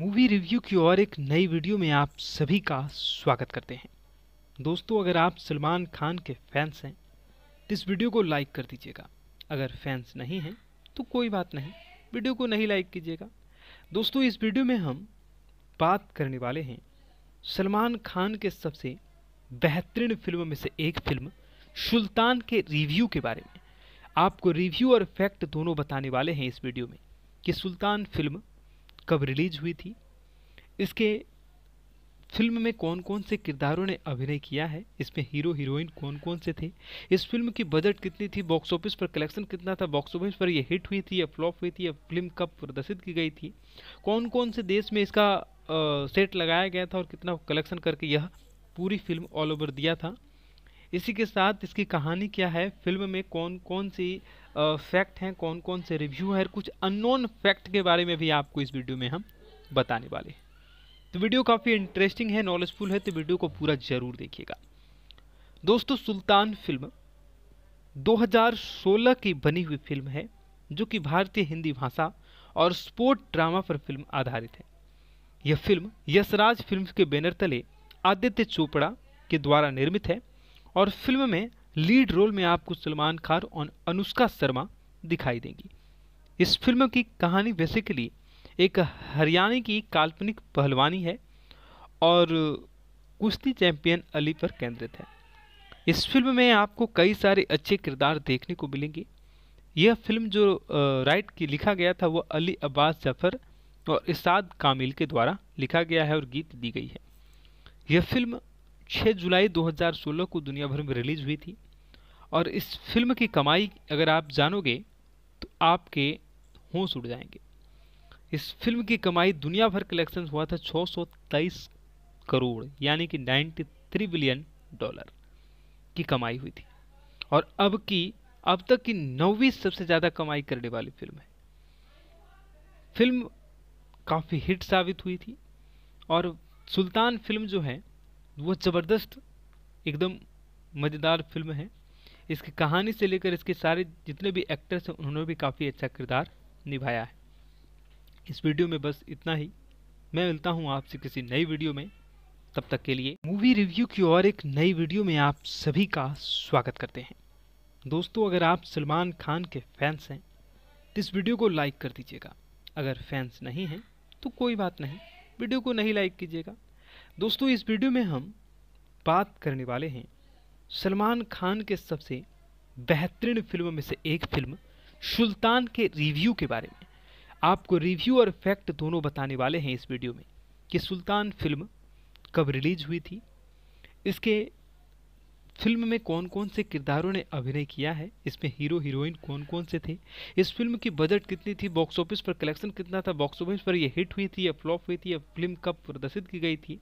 movie review की और एक नई वीडियो में आप सभी का स्वागत करते हैं दोस्तों अगर आप सलमान खान के फैंस हैं तो इस वीडियो को लाइक कर दीजिएगा अगर फैंस नहीं हैं तो कोई बात नहीं वीडियो को नहीं लाइक कीजिएगा दोस्तों इस वीडियो में हम बात करने वाले हैं सलमान खान के सबसे बेहतरीन फिल्म में से एक फिल्म सुल्तान के रिव्यू के बारे में आपको रिव्यू और फैक्ट दोनों बताने वाले हैं इस वीडियो में कि सुल्तान फिल्म कब रिलीज हुई थी इसके फिल्म में कौन कौन से किरदारों ने अभिनय किया है इसमें हीरो हीरोइन कौन कौन से थे इस फिल्म की बजट कितनी थी बॉक्स ऑफिस पर कलेक्शन कितना था बॉक्स ऑफिस पर ये हिट हुई थी या फ्लॉप हुई थी या फिल्म कब प्रदर्शित की गई थी कौन कौन से देश में इसका आ, सेट लगाया गया था और कितना कलेक्शन करके यह पूरी फिल्म ऑल ओवर दिया था इसी के साथ इसकी कहानी क्या है फिल्म में कौन कौन सी फैक्ट हैं कौन कौन से रिव्यू हैं कुछ अननोन फैक्ट के बारे में भी आपको इस वीडियो में हम बताने वाले हैं तो वीडियो काफ़ी इंटरेस्टिंग है नॉलेजफुल है तो वीडियो को पूरा ज़रूर देखिएगा दोस्तों सुल्तान फिल्म 2016 की बनी हुई फिल्म है जो कि भारतीय हिंदी भाषा और स्पोर्ट ड्रामा पर फिल्म आधारित है यह फिल्म यशराज फिल्म के बैनर तले आदित्य चोपड़ा के द्वारा निर्मित है और फिल्म में लीड रोल में आपको सलमान खान और अनुष्का शर्मा दिखाई देंगी इस फिल्म की कहानी बेसिकली एक हरियाणा की काल्पनिक पहलवानी है और कुश्ती चैंपियन अली पर केंद्रित है इस फिल्म में आपको कई सारे अच्छे किरदार देखने को मिलेंगे यह फिल्म जो राइट की लिखा गया था वह अली अब्बास जफर और इसाद कामिल के द्वारा लिखा गया है और गीत दी गई है यह फिल्म 6 जुलाई 2016 को दुनिया भर में रिलीज हुई थी और इस फिल्म की कमाई अगर आप जानोगे तो आपके होश उड़ जाएंगे इस फिल्म की कमाई दुनिया भर कलेक्शन हुआ था 623 करोड़ यानी कि 93 बिलियन डॉलर की कमाई हुई थी और अब की अब तक की नौवीं सबसे ज़्यादा कमाई करने वाली फिल्म है फिल्म काफ़ी हिट साबित हुई थी और सुल्तान फिल्म जो है वो ज़बरदस्त एकदम मज़ेदार फिल्म है इसकी कहानी से लेकर इसके सारे जितने भी एक्टर्स हैं उन्होंने भी काफ़ी अच्छा किरदार निभाया है इस वीडियो में बस इतना ही मैं मिलता हूँ आपसे किसी नई वीडियो में तब तक के लिए मूवी रिव्यू की और एक नई वीडियो में आप सभी का स्वागत करते हैं दोस्तों अगर आप सलमान खान के फैंस हैं तो इस वीडियो को लाइक कर दीजिएगा अगर फैंस नहीं हैं तो कोई बात नहीं वीडियो को नहीं लाइक कीजिएगा दोस्तों इस वीडियो में हम बात करने वाले हैं सलमान खान के सबसे बेहतरीन फिल्मों में से एक फिल्म सुल्तान के रिव्यू के बारे में आपको रिव्यू और फैक्ट दोनों बताने वाले हैं इस वीडियो में कि सुल्तान फिल्म कब रिलीज हुई थी इसके फिल्म में कौन कौन से किरदारों ने अभिनय किया है इसमें हीरो हीरोइन कौन कौन से थे इस फिल्म की बजट कितनी थी बॉक्स ऑफिस पर कलेक्शन कितना था बॉक्स ऑफिस पर यह हिट हुई थी या फ्लॉप हुई थी या फिल्म कब प्रदर्शित की गई थी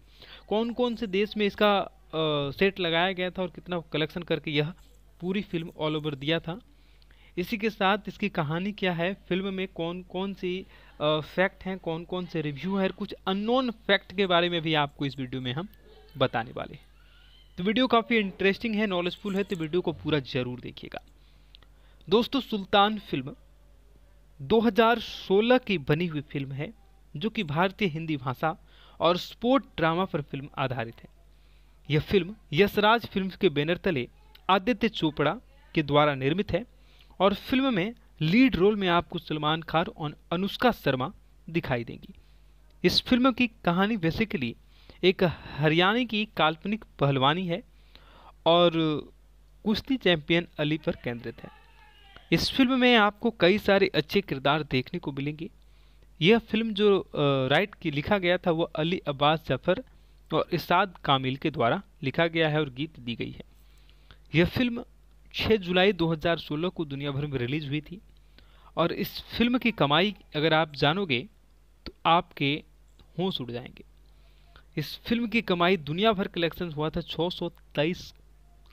कौन कौन से देश में इसका सेट लगाया गया था और कितना कलेक्शन करके यह पूरी फिल्म ऑल ओवर दिया था इसी के साथ इसकी कहानी क्या है फिल्म में कौन कौन सी फैक्ट हैं कौन कौन से रिव्यू हैं कुछ अननोन फैक्ट के बारे में भी आपको इस वीडियो में हम बताने वाले तो वीडियो काफ़ी इंटरेस्टिंग है नॉलेजफुल है तो वीडियो को पूरा ज़रूर देखिएगा दोस्तों सुल्तान फिल्म 2016 की बनी हुई फिल्म है जो कि भारतीय हिंदी भाषा और स्पोर्ट ड्रामा पर फिल्म आधारित है यह फिल्म यशराज फिल्म के बैनर तले आदित्य चोपड़ा के द्वारा निर्मित है और फिल्म में लीड रोल में आपको सलमान खान और अनुष्का शर्मा दिखाई देंगी इस फिल्म की कहानी बेसिकली एक हरियाणा की काल्पनिक पहलवानी है और कुश्ती चैंपियन अली पर केंद्रित है इस फिल्म में आपको कई सारे अच्छे किरदार देखने को मिलेंगे यह फिल्म जो राइट की लिखा गया था वह अली अब्बास जफर और तो इसाद कामिल के द्वारा लिखा गया है और गीत दी गई है यह फिल्म 6 जुलाई 2016 को दुनिया भर में रिलीज़ हुई थी और इस फिल्म की कमाई अगर आप जानोगे तो आपके होश उड़ जाएंगे इस फिल्म की कमाई दुनिया भर कलेक्शन हुआ था छः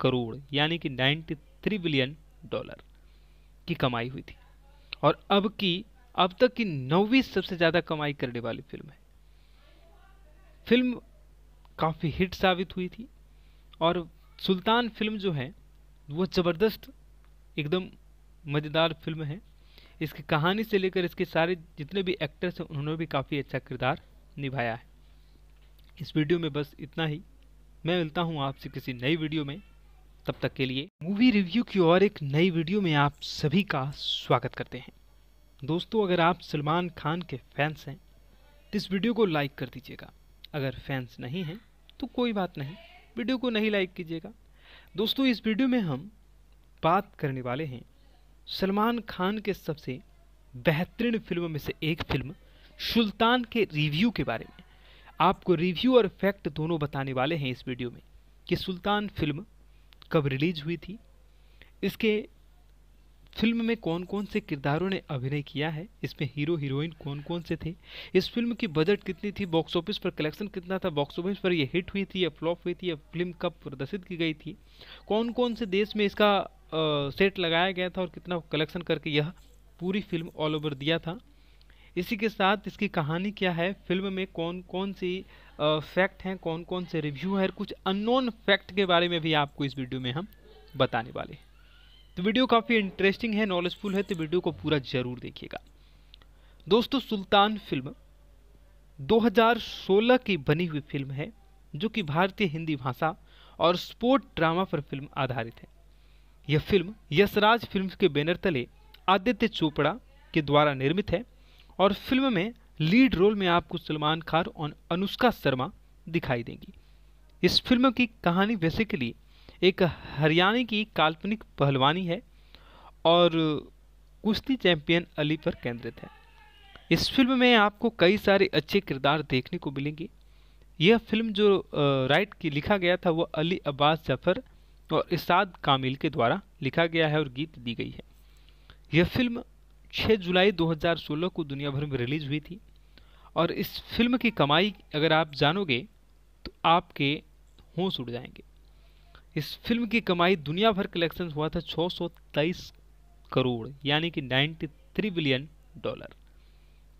करोड़ यानी कि 93 बिलियन डॉलर की कमाई हुई थी और अब की अब तक की नौवीं सबसे ज़्यादा कमाई करने वाली फिल्म है फिल्म काफ़ी हिट साबित हुई थी और सुल्तान फिल्म जो है वो ज़बरदस्त एकदम मज़ेदार फिल्म है इसकी कहानी से लेकर इसके सारे जितने भी एक्टर्स हैं उन्होंने भी काफ़ी अच्छा किरदार निभाया है इस वीडियो में बस इतना ही मैं मिलता हूँ आपसे किसी नई वीडियो में तब तक के लिए मूवी रिव्यू की और एक नई वीडियो में आप सभी का स्वागत करते हैं दोस्तों अगर आप सलमान खान के फैंस हैं तो इस वीडियो को लाइक कर दीजिएगा अगर फैंस नहीं हैं तो कोई बात नहीं वीडियो को नहीं लाइक कीजिएगा दोस्तों इस वीडियो में हम बात करने वाले हैं सलमान खान के सबसे बेहतरीन फिल्मों में से एक फिल्म सुल्तान के रिव्यू के बारे में आपको रिव्यू और फैक्ट दोनों बताने वाले हैं इस वीडियो में कि सुल्तान फिल्म कब रिलीज हुई थी इसके फिल्म में कौन कौन से किरदारों ने अभिनय किया है इसमें हीरो हीरोइन कौन कौन से थे इस फिल्म की बजट कितनी थी बॉक्स ऑफिस पर कलेक्शन कितना था बॉक्स ऑफिस पर यह हिट हुई थी या फ्लॉप हुई थी या फिल्म कब प्रदर्शित की गई थी कौन कौन से देश में इसका आ, सेट लगाया गया था और कितना कलेक्शन करके यह पूरी फिल्म ऑल ओवर दिया था इसी के साथ इसकी कहानी क्या है फिल्म में कौन कौन सी फैक्ट हैं कौन कौन से रिव्यू हैं कुछ अननोन फैक्ट के बारे में भी आपको इस वीडियो में हम बताने वाले हैं तो वीडियो काफ़ी इंटरेस्टिंग है नॉलेजफुल है तो वीडियो को पूरा ज़रूर देखिएगा दोस्तों सुल्तान फिल्म 2016 की बनी हुई फिल्म है जो कि भारतीय हिंदी भाषा और स्पोर्ट ड्रामा पर फिल्म आधारित है यह फिल्म यशराज फिल्म के बैनर तले आदित्य चोपड़ा के द्वारा निर्मित है और फिल्म में लीड रोल में आपको सलमान खान और अनुष्का शर्मा दिखाई देंगी इस फिल्म की कहानी बेसिकली एक हरियाणा की काल्पनिक पहलवानी है और कुश्ती चैंपियन अली पर केंद्रित है इस फिल्म में आपको कई सारे अच्छे किरदार देखने को मिलेंगे यह फिल्म जो राइट की लिखा गया था वह अली अब्बास जफर और इसाद कामिल के द्वारा लिखा गया है और गीत दी गई है यह फिल्म 6 जुलाई 2016 को दुनिया भर में रिलीज हुई थी और इस फिल्म की कमाई अगर आप जानोगे तो आपके होश उड़ जाएंगे इस फिल्म की कमाई दुनिया भर कलेक्शन हुआ था 623 करोड़ यानी कि 93 बिलियन डॉलर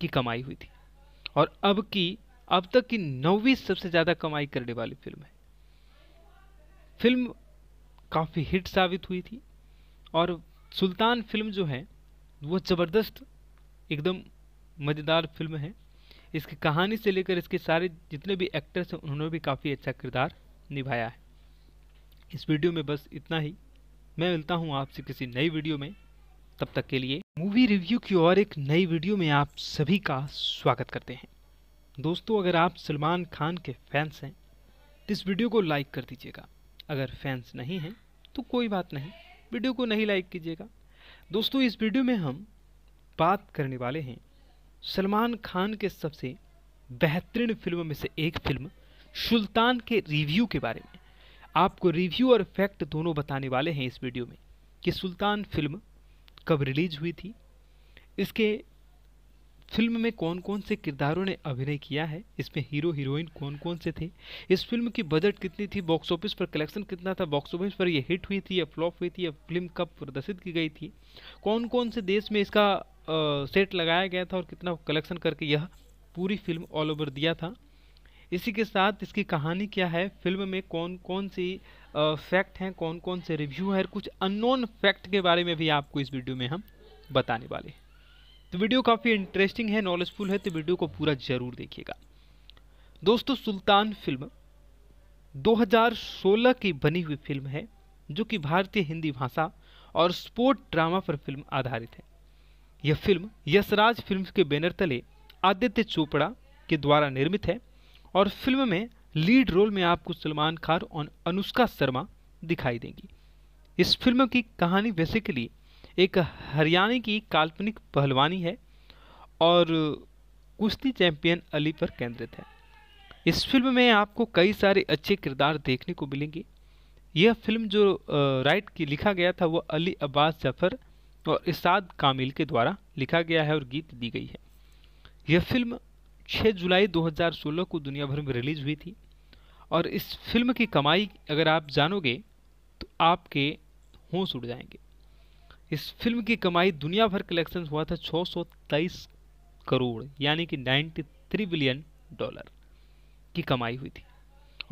की कमाई हुई थी और अब की अब तक की नौवीं सबसे ज़्यादा कमाई करने वाली फिल्म है फिल्म काफ़ी हिट साबित हुई थी और सुल्तान फिल्म जो है वो ज़बरदस्त एकदम मज़ेदार फिल्म है इसकी कहानी से लेकर इसके सारे जितने भी एक्टर्स हैं उन्होंने भी काफ़ी अच्छा किरदार निभाया है इस वीडियो में बस इतना ही मैं मिलता हूँ आपसे किसी नई वीडियो में तब तक के लिए मूवी रिव्यू की और एक नई वीडियो में आप सभी का स्वागत करते हैं दोस्तों अगर आप सलमान खान के फैंस हैं तो इस वीडियो को लाइक कर दीजिएगा अगर फैंस नहीं हैं तो कोई बात नहीं वीडियो को नहीं लाइक कीजिएगा दोस्तों इस वीडियो में हम बात करने वाले हैं सलमान खान के सबसे बेहतरीन फिल्म में से एक फिल्म सुल्तान के रिव्यू के बारे में आपको रिव्यू और फैक्ट दोनों बताने वाले हैं इस वीडियो में कि सुल्तान फिल्म कब रिलीज हुई थी इसके फिल्म में कौन कौन से किरदारों ने अभिनय किया है इसमें हीरो हीरोइन कौन कौन से थे इस फिल्म की बजट कितनी थी बॉक्स ऑफिस पर कलेक्शन कितना था बॉक्स ऑफिस पर ये हिट हुई थी या फ्लॉप हुई थी या फिल्म कब प्रदर्शित की गई थी कौन कौन से देश में इसका आ, सेट लगाया गया था और कितना कलेक्शन करके यह पूरी फिल्म ऑल ओवर दिया था इसी के साथ इसकी कहानी क्या है फिल्म में कौन कौन सी फैक्ट हैं कौन कौन से रिव्यू है कुछ अननोन फैक्ट के बारे में भी आपको इस वीडियो में हम बताने वाले हैं तो वीडियो काफ़ी इंटरेस्टिंग है नॉलेजफुल है तो वीडियो को पूरा ज़रूर देखिएगा दोस्तों सुल्तान फिल्म 2016 की बनी हुई फिल्म है जो कि भारतीय हिंदी भाषा और स्पोर्ट ड्रामा पर फिल्म आधारित है यह फिल्म यशराज फिल्म के बैनर तले आदित्य चोपड़ा के द्वारा निर्मित है और फिल्म में लीड रोल में आपको सलमान खान और अनुष्का शर्मा दिखाई देंगी इस फिल्म की कहानी बेसिकली एक हरियाणा की काल्पनिक पहलवानी है और कुश्ती चैंपियन अली पर केंद्रित है इस फिल्म में आपको कई सारे अच्छे किरदार देखने को मिलेंगे यह फिल्म जो राइट की लिखा गया था वो अली अब्बास जफर और इसाद कामिल के द्वारा लिखा गया है और गीत दी गई है यह फिल्म 6 जुलाई 2016 को दुनिया भर में रिलीज़ हुई थी और इस फिल्म की कमाई अगर आप जानोगे तो आपके होश उड़ जाएंगे इस फिल्म की कमाई दुनिया भर कलेक्शन हुआ था छः करोड़ यानी कि 93 बिलियन डॉलर की कमाई हुई थी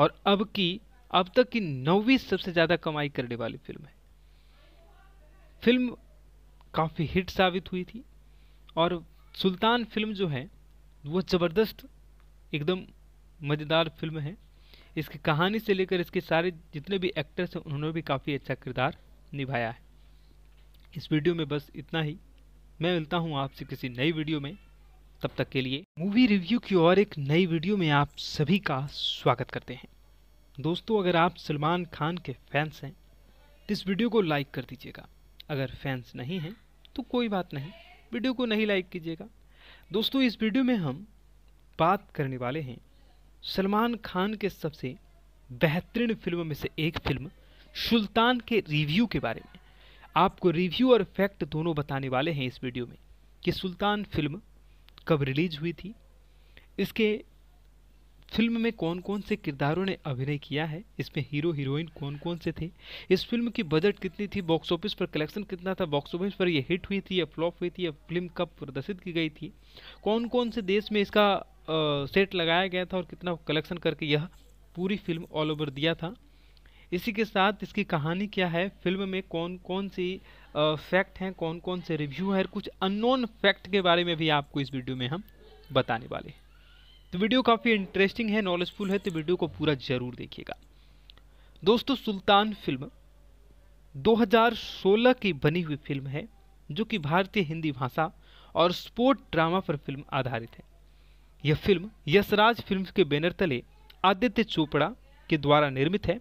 और अब की अब तक की नौवीं सबसे ज़्यादा कमाई करने वाली फिल्म है फिल्म काफ़ी हिट साबित हुई थी और सुल्तान फिल्म जो है वो ज़बरदस्त एकदम मज़ेदार फिल्म है इसकी कहानी से लेकर इसके सारे जितने भी एक्टर्स हैं उन्होंने भी काफ़ी अच्छा किरदार निभाया है इस वीडियो में बस इतना ही मैं मिलता हूँ आपसे किसी नई वीडियो में तब तक के लिए मूवी रिव्यू की और एक नई वीडियो में आप सभी का स्वागत करते हैं दोस्तों अगर आप सलमान खान के फैंस हैं तो इस वीडियो को लाइक कर दीजिएगा अगर फैंस नहीं हैं तो कोई बात नहीं वीडियो को नहीं लाइक कीजिएगा दोस्तों इस वीडियो में हम बात करने वाले हैं सलमान खान के सबसे बेहतरीन फिल्म में से एक फिल्म सुल्तान के रिव्यू के बारे में आपको रिव्यू और फैक्ट दोनों बताने वाले हैं इस वीडियो में कि सुल्तान फिल्म कब रिलीज हुई थी इसके फिल्म में कौन कौन से किरदारों ने अभिनय किया है इसमें हीरो हीरोइन कौन कौन से थे इस फिल्म की बजट कितनी थी बॉक्स ऑफिस पर कलेक्शन कितना था बॉक्स ऑफिस पर यह हिट हुई थी या फ्लॉप हुई थी या फिल्म कब प्रदर्शित की गई थी कौन कौन से देश में इसका आ, सेट लगाया गया था और कितना कलेक्शन करके यह पूरी फिल्म ऑल ओवर दिया था इसी के साथ इसकी कहानी क्या है फिल्म में कौन कौन सी फैक्ट हैं कौन कौन से रिव्यू हैं कुछ अननोन फैक्ट के बारे में भी आपको इस वीडियो में हम बताने वाले हैं तो वीडियो काफ़ी इंटरेस्टिंग है नॉलेजफुल है तो वीडियो को पूरा ज़रूर देखिएगा दोस्तों सुल्तान फिल्म 2016 की बनी हुई फिल्म है जो कि भारतीय हिंदी भाषा और स्पोर्ट ड्रामा पर फिल्म आधारित है यह फिल्म यशराज फिल्म के बैनर तले आदित्य चोपड़ा के द्वारा निर्मित है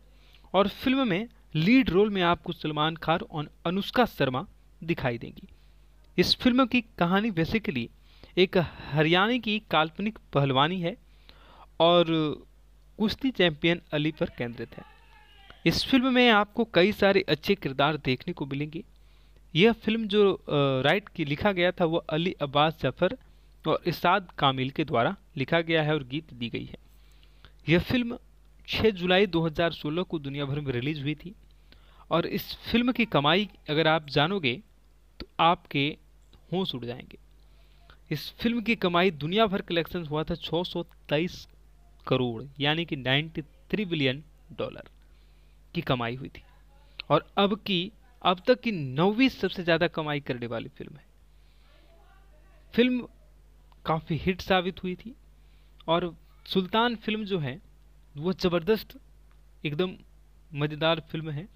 और फिल्म में लीड रोल में आपको सलमान खान और अनुष्का शर्मा दिखाई देंगी इस फिल्म की कहानी बेसिकली एक हरियाणा की काल्पनिक पहलवानी है और कुश्ती चैंपियन अली पर केंद्रित है इस फिल्म में आपको कई सारे अच्छे किरदार देखने को मिलेंगे यह फिल्म जो राइट की लिखा गया था वह अली अब्बास जफर और इसाद कामिल के द्वारा लिखा गया है और गीत दी गई है यह फिल्म 6 जुलाई 2016 को दुनिया भर में रिलीज हुई थी और इस फिल्म की कमाई अगर आप जानोगे तो आपके होश उड़ जाएंगे इस फिल्म की कमाई दुनिया भर कलेक्शन हुआ था 623 करोड़ यानी कि 93 बिलियन डॉलर की कमाई हुई थी और अब की अब तक की नौवीं सबसे ज़्यादा कमाई करने वाली फिल्म है फिल्म काफ़ी हिट साबित हुई थी और सुल्तान फिल्म जो है वो ज़बरदस्त एकदम मज़ेदार फिल्म है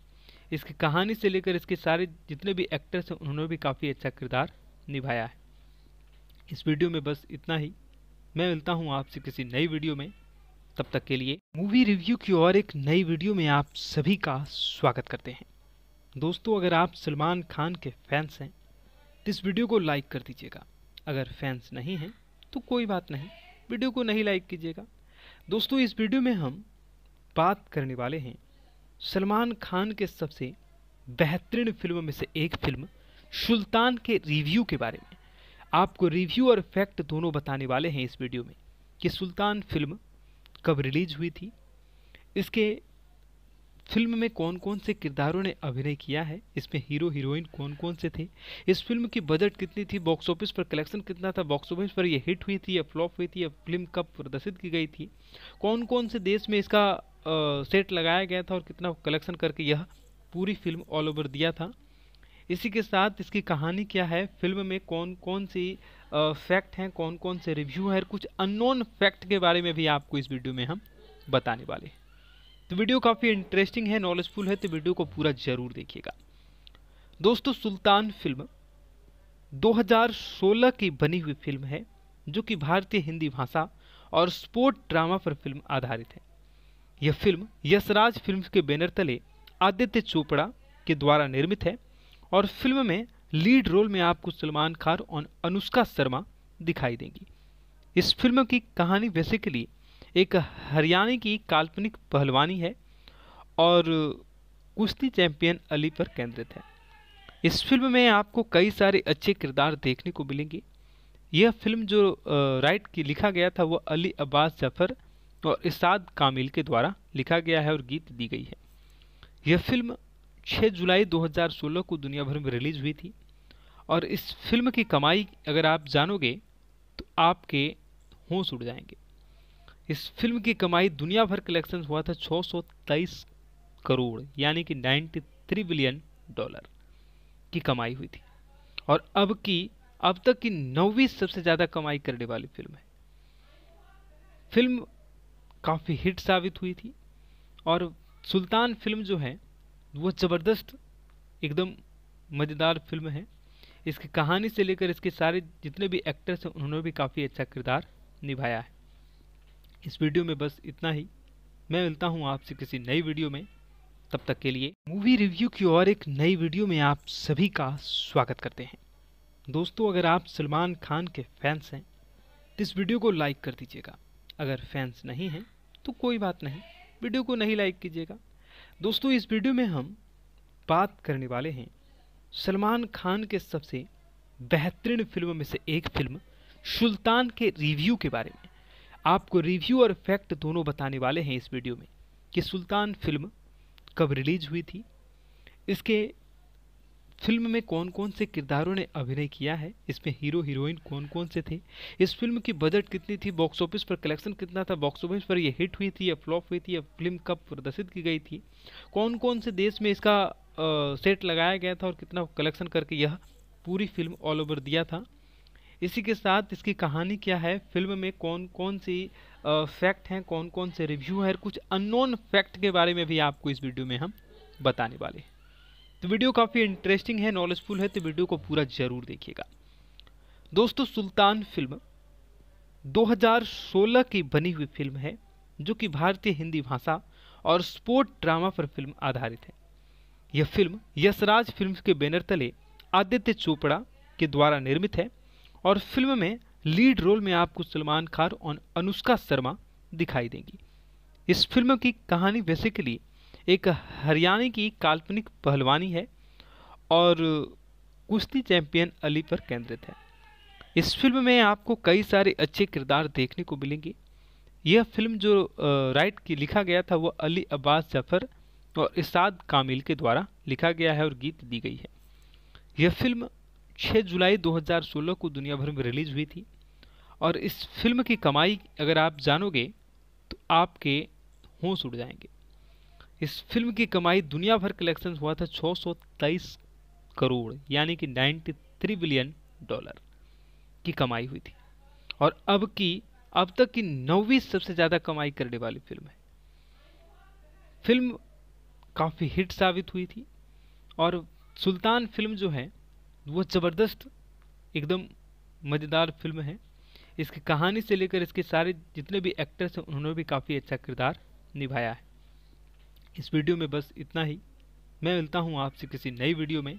इसकी कहानी से लेकर इसके सारे जितने भी एक्टर्स हैं उन्होंने भी काफ़ी अच्छा किरदार निभाया है इस वीडियो में बस इतना ही मैं मिलता हूँ आपसे किसी नई वीडियो में तब तक के लिए मूवी रिव्यू की और एक नई वीडियो में आप सभी का स्वागत करते हैं दोस्तों अगर आप सलमान खान के फैंस हैं तो इस वीडियो को लाइक कर दीजिएगा अगर फैंस नहीं हैं तो कोई बात नहीं वीडियो को नहीं लाइक कीजिएगा दोस्तों इस वीडियो में हम बात करने वाले हैं सलमान खान के सबसे बेहतरीन फिल्म में से एक फिल्म सुल्तान के रिव्यू के बारे में आपको रिव्यू और फैक्ट दोनों बताने वाले हैं इस वीडियो में कि सुल्तान फिल्म कब रिलीज हुई थी इसके फिल्म में कौन कौन से किरदारों ने अभिनय किया है इसमें हीरो हीरोइन कौन कौन से थे इस फिल्म की बजट कितनी थी बॉक्स ऑफिस पर कलेक्शन कितना था बॉक्स ऑफिस पर यह हिट हुई थी या फ्लॉप हुई थी या फिल्म कब प्रदर्शित की गई थी कौन कौन से देश में इसका आ, सेट लगाया गया था और कितना कलेक्शन करके यह पूरी फिल्म ऑल ओवर दिया था इसी के साथ इसकी कहानी क्या है फिल्म में कौन कौन सी फैक्ट हैं कौन कौन से रिव्यू हैं कुछ अननोन फैक्ट के बारे में भी आपको इस वीडियो में हम बताने वाले हैं तो वीडियो काफ़ी इंटरेस्टिंग है नॉलेजफुल है तो वीडियो को पूरा ज़रूर देखिएगा दोस्तों सुल्तान फिल्म 2016 की बनी हुई फिल्म है जो कि भारतीय हिंदी भाषा और स्पोर्ट ड्रामा पर फिल्म आधारित है यह फिल्म यशराज फिल्म के बैनर तले आदित्य चोपड़ा के द्वारा निर्मित है और फिल्म में लीड रोल में आपको सलमान खान और अनुष्का शर्मा दिखाई देंगी इस फिल्म की कहानी बेसिकली एक हरियाणा की काल्पनिक पहलवानी है और कुश्ती चैंपियन अली पर केंद्रित है इस फिल्म में आपको कई सारे अच्छे किरदार देखने को मिलेंगे यह फिल्म जो राइट की लिखा गया था वह अली अब्बास जफर और इसाद कामिल के द्वारा लिखा गया है और गीत दी गई है यह फिल्म 6 जुलाई 2016 को दुनिया भर में रिलीज़ हुई थी और इस फिल्म की कमाई अगर आप जानोगे तो आपके होश उड़ जाएंगे इस फिल्म की कमाई दुनिया भर कलेक्शन हुआ था छः करोड़ यानी कि 93 बिलियन डॉलर की कमाई हुई थी और अब की अब तक की नौवीं सबसे ज़्यादा कमाई करने वाली फिल्म है फिल्म काफ़ी हिट साबित हुई थी और सुल्तान फिल्म जो है वो ज़बरदस्त एकदम मज़ेदार फिल्म है इसकी कहानी से लेकर इसके सारे जितने भी एक्टर्स हैं उन्होंने भी काफ़ी अच्छा किरदार निभाया है इस वीडियो में बस इतना ही मैं मिलता हूँ आपसे किसी नई वीडियो में तब तक के लिए मूवी रिव्यू की और एक नई वीडियो में आप सभी का स्वागत करते हैं दोस्तों अगर आप सलमान खान के फैंस हैं तो इस वीडियो को लाइक कर दीजिएगा अगर फैंस नहीं हैं तो कोई बात नहीं वीडियो को नहीं लाइक कीजिएगा दोस्तों इस वीडियो में हम बात करने वाले हैं सलमान खान के सबसे बेहतरीन फिल्मों में से एक फिल्म सुल्तान के रिव्यू के बारे में आपको रिव्यू और फैक्ट दोनों बताने वाले हैं इस वीडियो में कि सुल्तान फिल्म कब रिलीज हुई थी इसके फिल्म में कौन कौन से किरदारों ने अभिनय किया है इसमें हीरो हीरोइन कौन कौन से थे इस फिल्म की बजट कितनी थी बॉक्स ऑफिस पर कलेक्शन कितना था बॉक्स ऑफिस पर यह हिट हुई थी या फ्लॉप हुई थी या फिल्म कब प्रदर्शित की गई थी कौन कौन से देश में इसका आ, सेट लगाया गया था और कितना कलेक्शन करके यह पूरी फिल्म ऑल ओवर दिया था इसी के साथ इसकी कहानी क्या है फिल्म में कौन कौन सी फैक्ट हैं कौन कौन से रिव्यू हैं कुछ अननोन फैक्ट के बारे में भी आपको इस वीडियो में हम बताने वाले हैं तो वीडियो काफ़ी इंटरेस्टिंग है नॉलेजफुल है तो वीडियो को पूरा ज़रूर देखिएगा दोस्तों सुल्तान फिल्म 2016 की बनी हुई फिल्म है जो कि भारतीय हिंदी भाषा और स्पोर्ट ड्रामा पर फिल्म आधारित है यह फिल्म यशराज फिल्म के बैनर तले आदित्य चोपड़ा के द्वारा निर्मित है और फिल्म में लीड रोल में आपको सलमान खान और अनुष्का शर्मा दिखाई देंगी इस फिल्म की कहानी बेसिकली एक हरियाणा की काल्पनिक पहलवानी है और कुश्ती चैंपियन अली पर केंद्रित है इस फिल्म में आपको कई सारे अच्छे किरदार देखने को मिलेंगे यह फिल्म जो राइट की लिखा गया था वह अली अब्बास जफर और इसाद कामिल के द्वारा लिखा गया है और गीत दी गई है यह फिल्म 6 जुलाई 2016 को दुनिया भर में रिलीज हुई थी और इस फिल्म की कमाई अगर आप जानोगे तो आपके होश उड़ जाएंगे इस फिल्म की कमाई दुनिया भर कलेक्शन हुआ था 623 करोड़ यानी कि 93 बिलियन डॉलर की कमाई हुई थी और अब की अब तक की नौवीं सबसे ज़्यादा कमाई करने वाली फिल्म है फिल्म काफ़ी हिट साबित हुई थी और सुल्तान फिल्म जो है वो ज़बरदस्त एकदम मज़ेदार फिल्म है इसकी कहानी से लेकर इसके सारे जितने भी एक्टर्स हैं उन्होंने भी काफ़ी अच्छा किरदार निभाया है इस वीडियो में बस इतना ही मैं मिलता हूँ आपसे किसी नई वीडियो में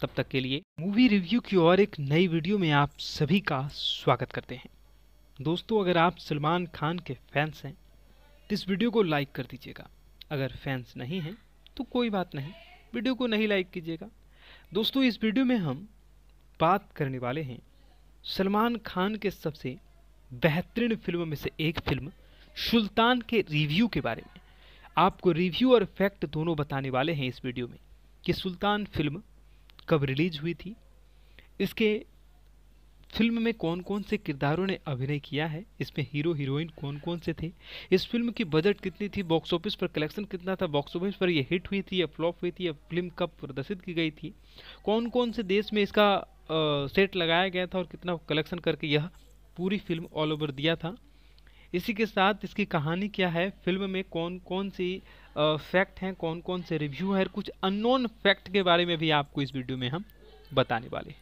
तब तक के लिए मूवी रिव्यू की और एक नई वीडियो में आप सभी का स्वागत करते हैं दोस्तों अगर आप सलमान खान के फैंस हैं तो इस वीडियो को लाइक कर दीजिएगा अगर फैंस नहीं हैं तो कोई बात नहीं वीडियो को नहीं लाइक कीजिएगा दोस्तों इस वीडियो में हम बात करने वाले हैं सलमान खान के सबसे बेहतरीन फिल्मों में से एक फिल्म सुल्तान के रिव्यू के बारे में आपको रिव्यू और फैक्ट दोनों बताने वाले हैं इस वीडियो में कि सुल्तान फिल्म कब रिलीज हुई थी इसके फिल्म में कौन कौन से किरदारों ने अभिनय किया है इसमें हीरो हीरोइन कौन कौन से थे इस फिल्म की बजट कितनी थी बॉक्स ऑफिस पर कलेक्शन कितना था बॉक्स ऑफिस पर यह हिट हुई थी या फ्लॉप हुई थी या फिल्म कब प्रदर्शित की गई थी कौन कौन से देश में इसका आ, सेट लगाया गया था और कितना कलेक्शन करके यह पूरी फिल्म ऑल ओवर दिया था इसी के साथ इसकी कहानी क्या है फिल्म में कौन कौन सी फैक्ट हैं कौन कौन से रिव्यू है कुछ अननोन फैक्ट के बारे में भी आपको इस वीडियो में हम बताने वाले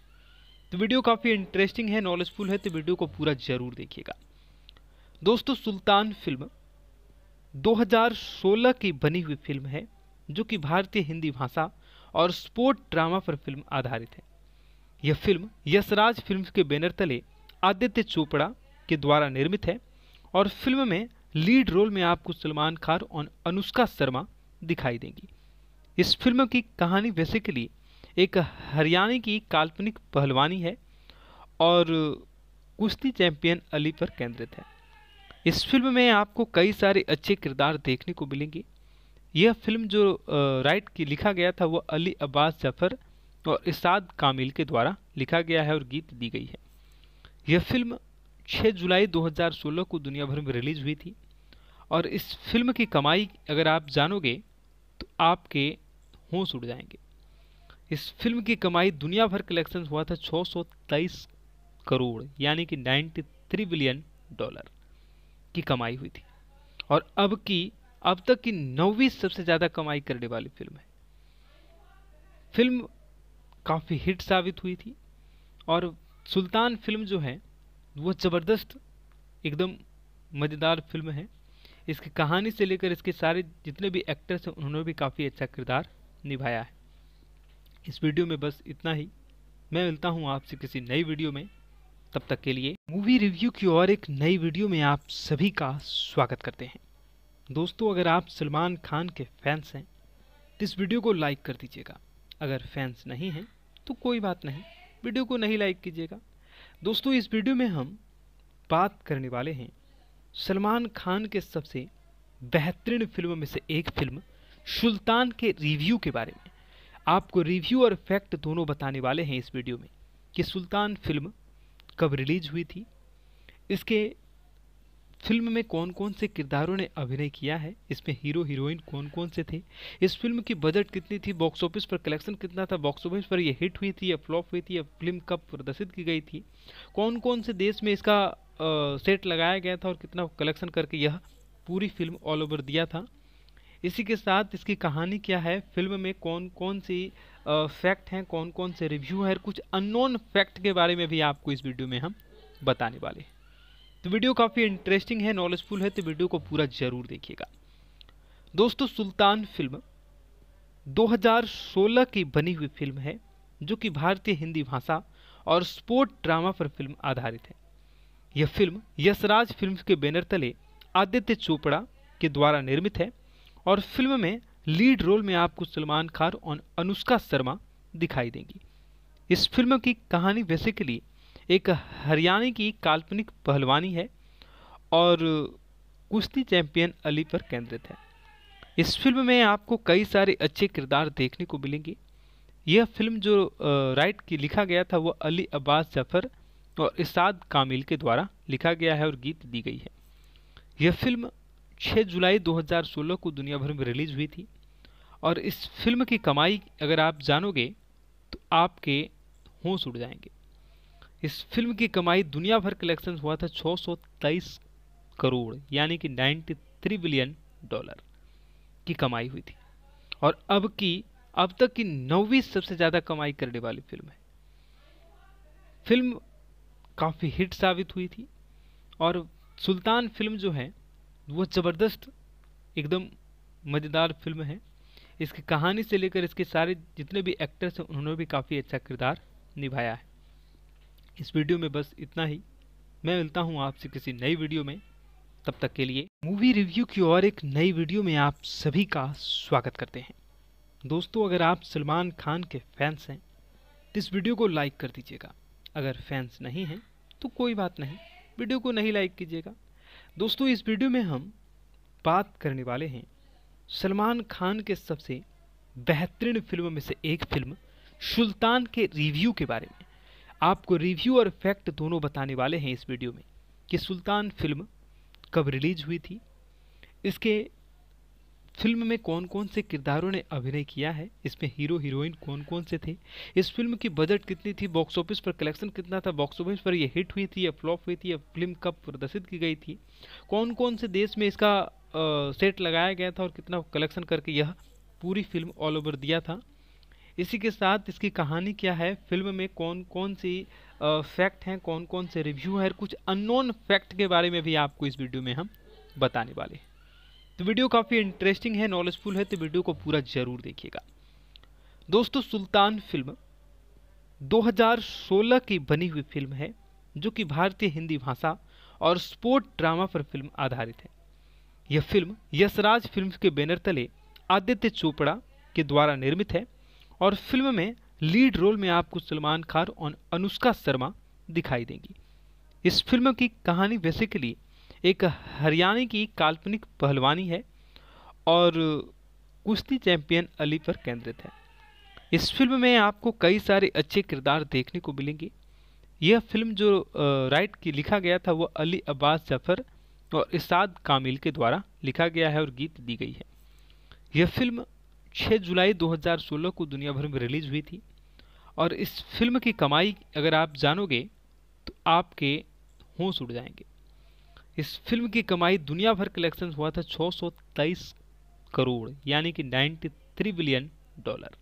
तो वीडियो काफ़ी इंटरेस्टिंग है नॉलेजफुल है तो वीडियो को पूरा ज़रूर देखिएगा दोस्तों सुल्तान फिल्म 2016 की बनी हुई फिल्म है जो कि भारतीय हिंदी भाषा और स्पोर्ट ड्रामा पर फिल्म आधारित है यह फिल्म यशराज फिल्म के बैनर तले आदित्य चोपड़ा के द्वारा निर्मित है और फिल्म में लीड रोल में आपको सलमान खान और अनुष्का शर्मा दिखाई देंगी इस फिल्म की कहानी बेसिकली एक हरियाणा की काल्पनिक पहलवानी है और कुश्ती चैंपियन अली पर केंद्रित है इस फिल्म में आपको कई सारे अच्छे किरदार देखने को मिलेंगे यह फिल्म जो राइट की लिखा गया था वह अली अब्बास जफर और इसाद कामिल के द्वारा लिखा गया है और गीत दी गई है यह फिल्म 6 जुलाई 2016 को दुनिया भर में रिलीज़ हुई थी और इस फिल्म की कमाई अगर आप जानोगे तो आपके होश उड़ जाएंगे इस फिल्म की कमाई दुनिया भर कलेक्शन हुआ था छः करोड़ यानी कि 93 बिलियन डॉलर की कमाई हुई थी और अब की अब तक की नौवीं सबसे ज़्यादा कमाई करने वाली फिल्म है फिल्म काफ़ी हिट साबित हुई थी और सुल्तान फिल्म जो है वो ज़बरदस्त एकदम मज़ेदार फिल्म है इसकी कहानी से लेकर इसके सारे जितने भी एक्टर्स हैं उन्होंने भी काफ़ी अच्छा किरदार निभाया है इस वीडियो में बस इतना ही मैं मिलता हूँ आपसे किसी नई वीडियो में तब तक के लिए मूवी रिव्यू की और एक नई वीडियो में आप सभी का स्वागत करते हैं दोस्तों अगर आप सलमान खान के फैंस हैं तो इस वीडियो को लाइक कर दीजिएगा अगर फैंस नहीं हैं तो कोई बात नहीं वीडियो को नहीं लाइक कीजिएगा दोस्तों इस वीडियो में हम बात करने वाले हैं सलमान खान के सबसे बेहतरीन फिल्मों में से एक फिल्म सुल्तान के रिव्यू के बारे में आपको रिव्यू और फैक्ट दोनों बताने वाले हैं इस वीडियो में कि सुल्तान फिल्म कब रिलीज हुई थी इसके फिल्म में कौन कौन से किरदारों ने अभिनय किया है इसमें हीरो हीरोइन कौन कौन से थे इस फिल्म की बजट कितनी थी बॉक्स ऑफिस पर कलेक्शन कितना था बॉक्स ऑफिस पर यह हिट हुई थी या फ्लॉप हुई थी या फिल्म कब प्रदर्शित की गई थी कौन कौन से देश में इसका आ, सेट लगाया गया था और कितना कलेक्शन करके यह पूरी फिल्म ऑल ओवर दिया था इसी के साथ इसकी कहानी क्या है फिल्म में कौन कौन सी फैक्ट हैं कौन कौन से रिव्यू हैं कुछ अननोन फैक्ट के बारे में भी आपको इस वीडियो में हम बताने वाले हैं तो वीडियो काफ़ी इंटरेस्टिंग है नॉलेजफुल है तो वीडियो को पूरा ज़रूर देखिएगा दोस्तों सुल्तान फिल्म 2016 की बनी हुई फिल्म है जो कि भारतीय हिंदी भाषा और स्पोर्ट ड्रामा पर फिल्म आधारित है यह फिल्म यशराज फिल्म के बैनर तले आदित्य चोपड़ा के द्वारा निर्मित है और फिल्म में लीड रोल में आपको सलमान खान और अनुष्का शर्मा दिखाई देंगी इस फिल्म की कहानी बेसिकली एक हरियाणा की काल्पनिक पहलवानी है और कुश्ती चैंपियन अली पर केंद्रित है इस फिल्म में आपको कई सारे अच्छे किरदार देखने को मिलेंगे यह फिल्म जो राइट की लिखा गया था वह अली अब्बास जफर और इसाद कामिल के द्वारा लिखा गया है और गीत दी गई है यह फिल्म 6 जुलाई 2016 को दुनिया भर में रिलीज हुई थी और इस फिल्म की कमाई अगर आप जानोगे तो आपके होश उड़ जाएंगे इस फिल्म की कमाई दुनिया भर कलेक्शन हुआ था 623 करोड़ यानी कि 93 बिलियन डॉलर की कमाई हुई थी और अब की अब तक की नौवीं सबसे ज़्यादा कमाई करने वाली फिल्म है फिल्म काफ़ी हिट साबित हुई थी और सुल्तान फिल्म जो है वो ज़बरदस्त एकदम मज़ेदार फिल्म है इसकी कहानी से लेकर इसके सारे जितने भी एक्टर्स हैं उन्होंने भी काफ़ी अच्छा किरदार निभाया है इस वीडियो में बस इतना ही मैं मिलता हूँ आपसे किसी नई वीडियो में तब तक के लिए मूवी रिव्यू की और एक नई वीडियो में आप सभी का स्वागत करते हैं दोस्तों अगर आप सलमान खान के फैंस हैं तो इस वीडियो को लाइक कर दीजिएगा अगर फैंस नहीं हैं तो कोई बात नहीं वीडियो को नहीं लाइक कीजिएगा दोस्तों इस वीडियो में हम बात करने वाले हैं सलमान खान के सबसे बेहतरीन फिल्म में से एक फिल्म सुल्तान के रिव्यू के बारे में आपको रिव्यू और फैक्ट दोनों बताने वाले हैं इस वीडियो में कि सुल्तान फिल्म कब रिलीज हुई थी इसके फिल्म में कौन कौन से किरदारों ने अभिनय किया है इसमें हीरो हीरोइन कौन कौन से थे इस फिल्म की बजट कितनी थी बॉक्स ऑफिस पर कलेक्शन कितना था बॉक्स ऑफिस पर ये हिट हुई थी या फ्लॉप हुई थी या फिल्म कब प्रदर्शित की गई थी कौन कौन से देश में इसका आ, सेट लगाया गया था और कितना कलेक्शन करके यह पूरी फिल्म ऑल ओवर दिया था इसी के साथ इसकी कहानी क्या है फिल्म में कौन कौन सी फैक्ट हैं कौन कौन से रिव्यू है कुछ अननोन फैक्ट के बारे में भी आपको इस वीडियो में हम बताने वाले हैं तो वीडियो काफ़ी इंटरेस्टिंग है नॉलेजफुल है तो वीडियो को पूरा ज़रूर देखिएगा दोस्तों सुल्तान फिल्म 2016 की बनी हुई फिल्म है जो कि भारतीय हिंदी भाषा और स्पोर्ट ड्रामा पर फिल्म आधारित है यह फिल्म यशराज फिल्म के बैनर तले आदित्य चोपड़ा के द्वारा निर्मित है और फिल्म में लीड रोल में आपको सलमान खान और अनुष्का शर्मा दिखाई देंगी इस फिल्म की कहानी बेसिकली एक हरियाणा की काल्पनिक पहलवानी है और कुश्ती चैंपियन अली पर केंद्रित है इस फिल्म में आपको कई सारे अच्छे किरदार देखने को मिलेंगे यह फिल्म जो राइट की लिखा गया था वह अली अब्बास जफर और इसाद कामिल के द्वारा लिखा गया है और गीत दी गई है यह फिल्म 6 जुलाई 2016 को दुनिया भर में रिलीज़ हुई थी और इस फिल्म की कमाई अगर आप जानोगे तो आपके होश उड़ जाएंगे इस फिल्म की कमाई दुनिया भर कलेक्शन हुआ था छः करोड़ यानी कि 93 बिलियन डॉलर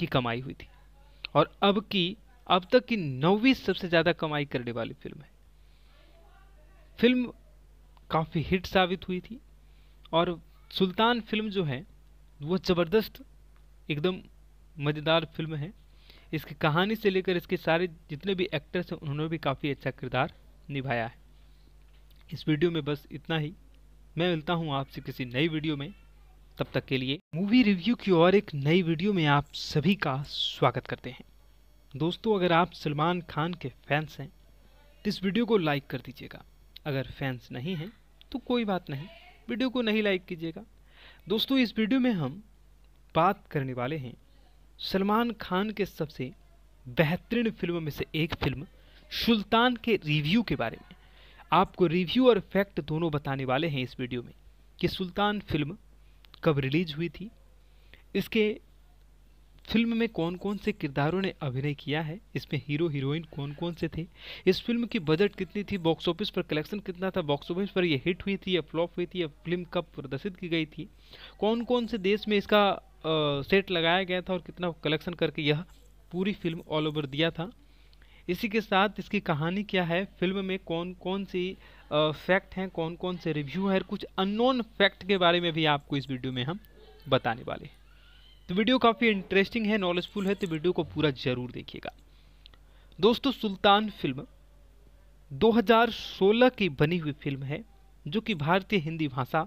की कमाई हुई थी और अब की अब तक की नौवीं सबसे ज़्यादा कमाई करने वाली फिल्म है फिल्म काफ़ी हिट साबित हुई थी और सुल्तान फिल्म जो है वो ज़बरदस्त एकदम मज़ेदार फिल्म है इसकी कहानी से लेकर इसके सारे जितने भी एक्टर्स हैं उन्होंने भी काफ़ी अच्छा किरदार निभाया है इस वीडियो में बस इतना ही मैं मिलता हूँ आपसे किसी नई वीडियो में तब तक के लिए मूवी रिव्यू की और एक नई वीडियो में आप सभी का स्वागत करते हैं दोस्तों अगर आप सलमान खान के फैंस हैं तो इस वीडियो को लाइक कर दीजिएगा अगर फैंस नहीं हैं तो कोई बात नहीं वीडियो को नहीं लाइक कीजिएगा दोस्तों इस वीडियो में हम बात करने वाले हैं सलमान खान के सबसे बेहतरीन फिल्मों में से एक फिल्म सुल्तान के रिव्यू के बारे में आपको रिव्यू और फैक्ट दोनों बताने वाले हैं इस वीडियो में कि सुल्तान फिल्म कब रिलीज हुई थी इसके फिल्म में कौन कौन से किरदारों ने अभिनय किया है इसमें हीरो हीरोइन कौन कौन से थे इस फिल्म की बजट कितनी थी बॉक्स ऑफिस पर कलेक्शन कितना था बॉक्स ऑफिस पर यह हिट हुई थी या फ्लॉप हुई थी या फिल्म कब प्रदर्शित की गई थी कौन कौन से देश में इसका आ, सेट लगाया गया था और कितना कलेक्शन करके यह पूरी फिल्म ऑल ओवर दिया था इसी के साथ इसकी कहानी क्या है फिल्म में कौन कौन सी फैक्ट हैं कौन कौन से रिव्यू हैं कुछ अननोन फैक्ट के बारे में भी आपको इस वीडियो में हम बताने वाले हैं तो वीडियो काफ़ी इंटरेस्टिंग है नॉलेजफुल है तो वीडियो को पूरा ज़रूर देखिएगा दोस्तों सुल्तान फिल्म 2016 की बनी हुई फिल्म है जो कि भारतीय हिंदी भाषा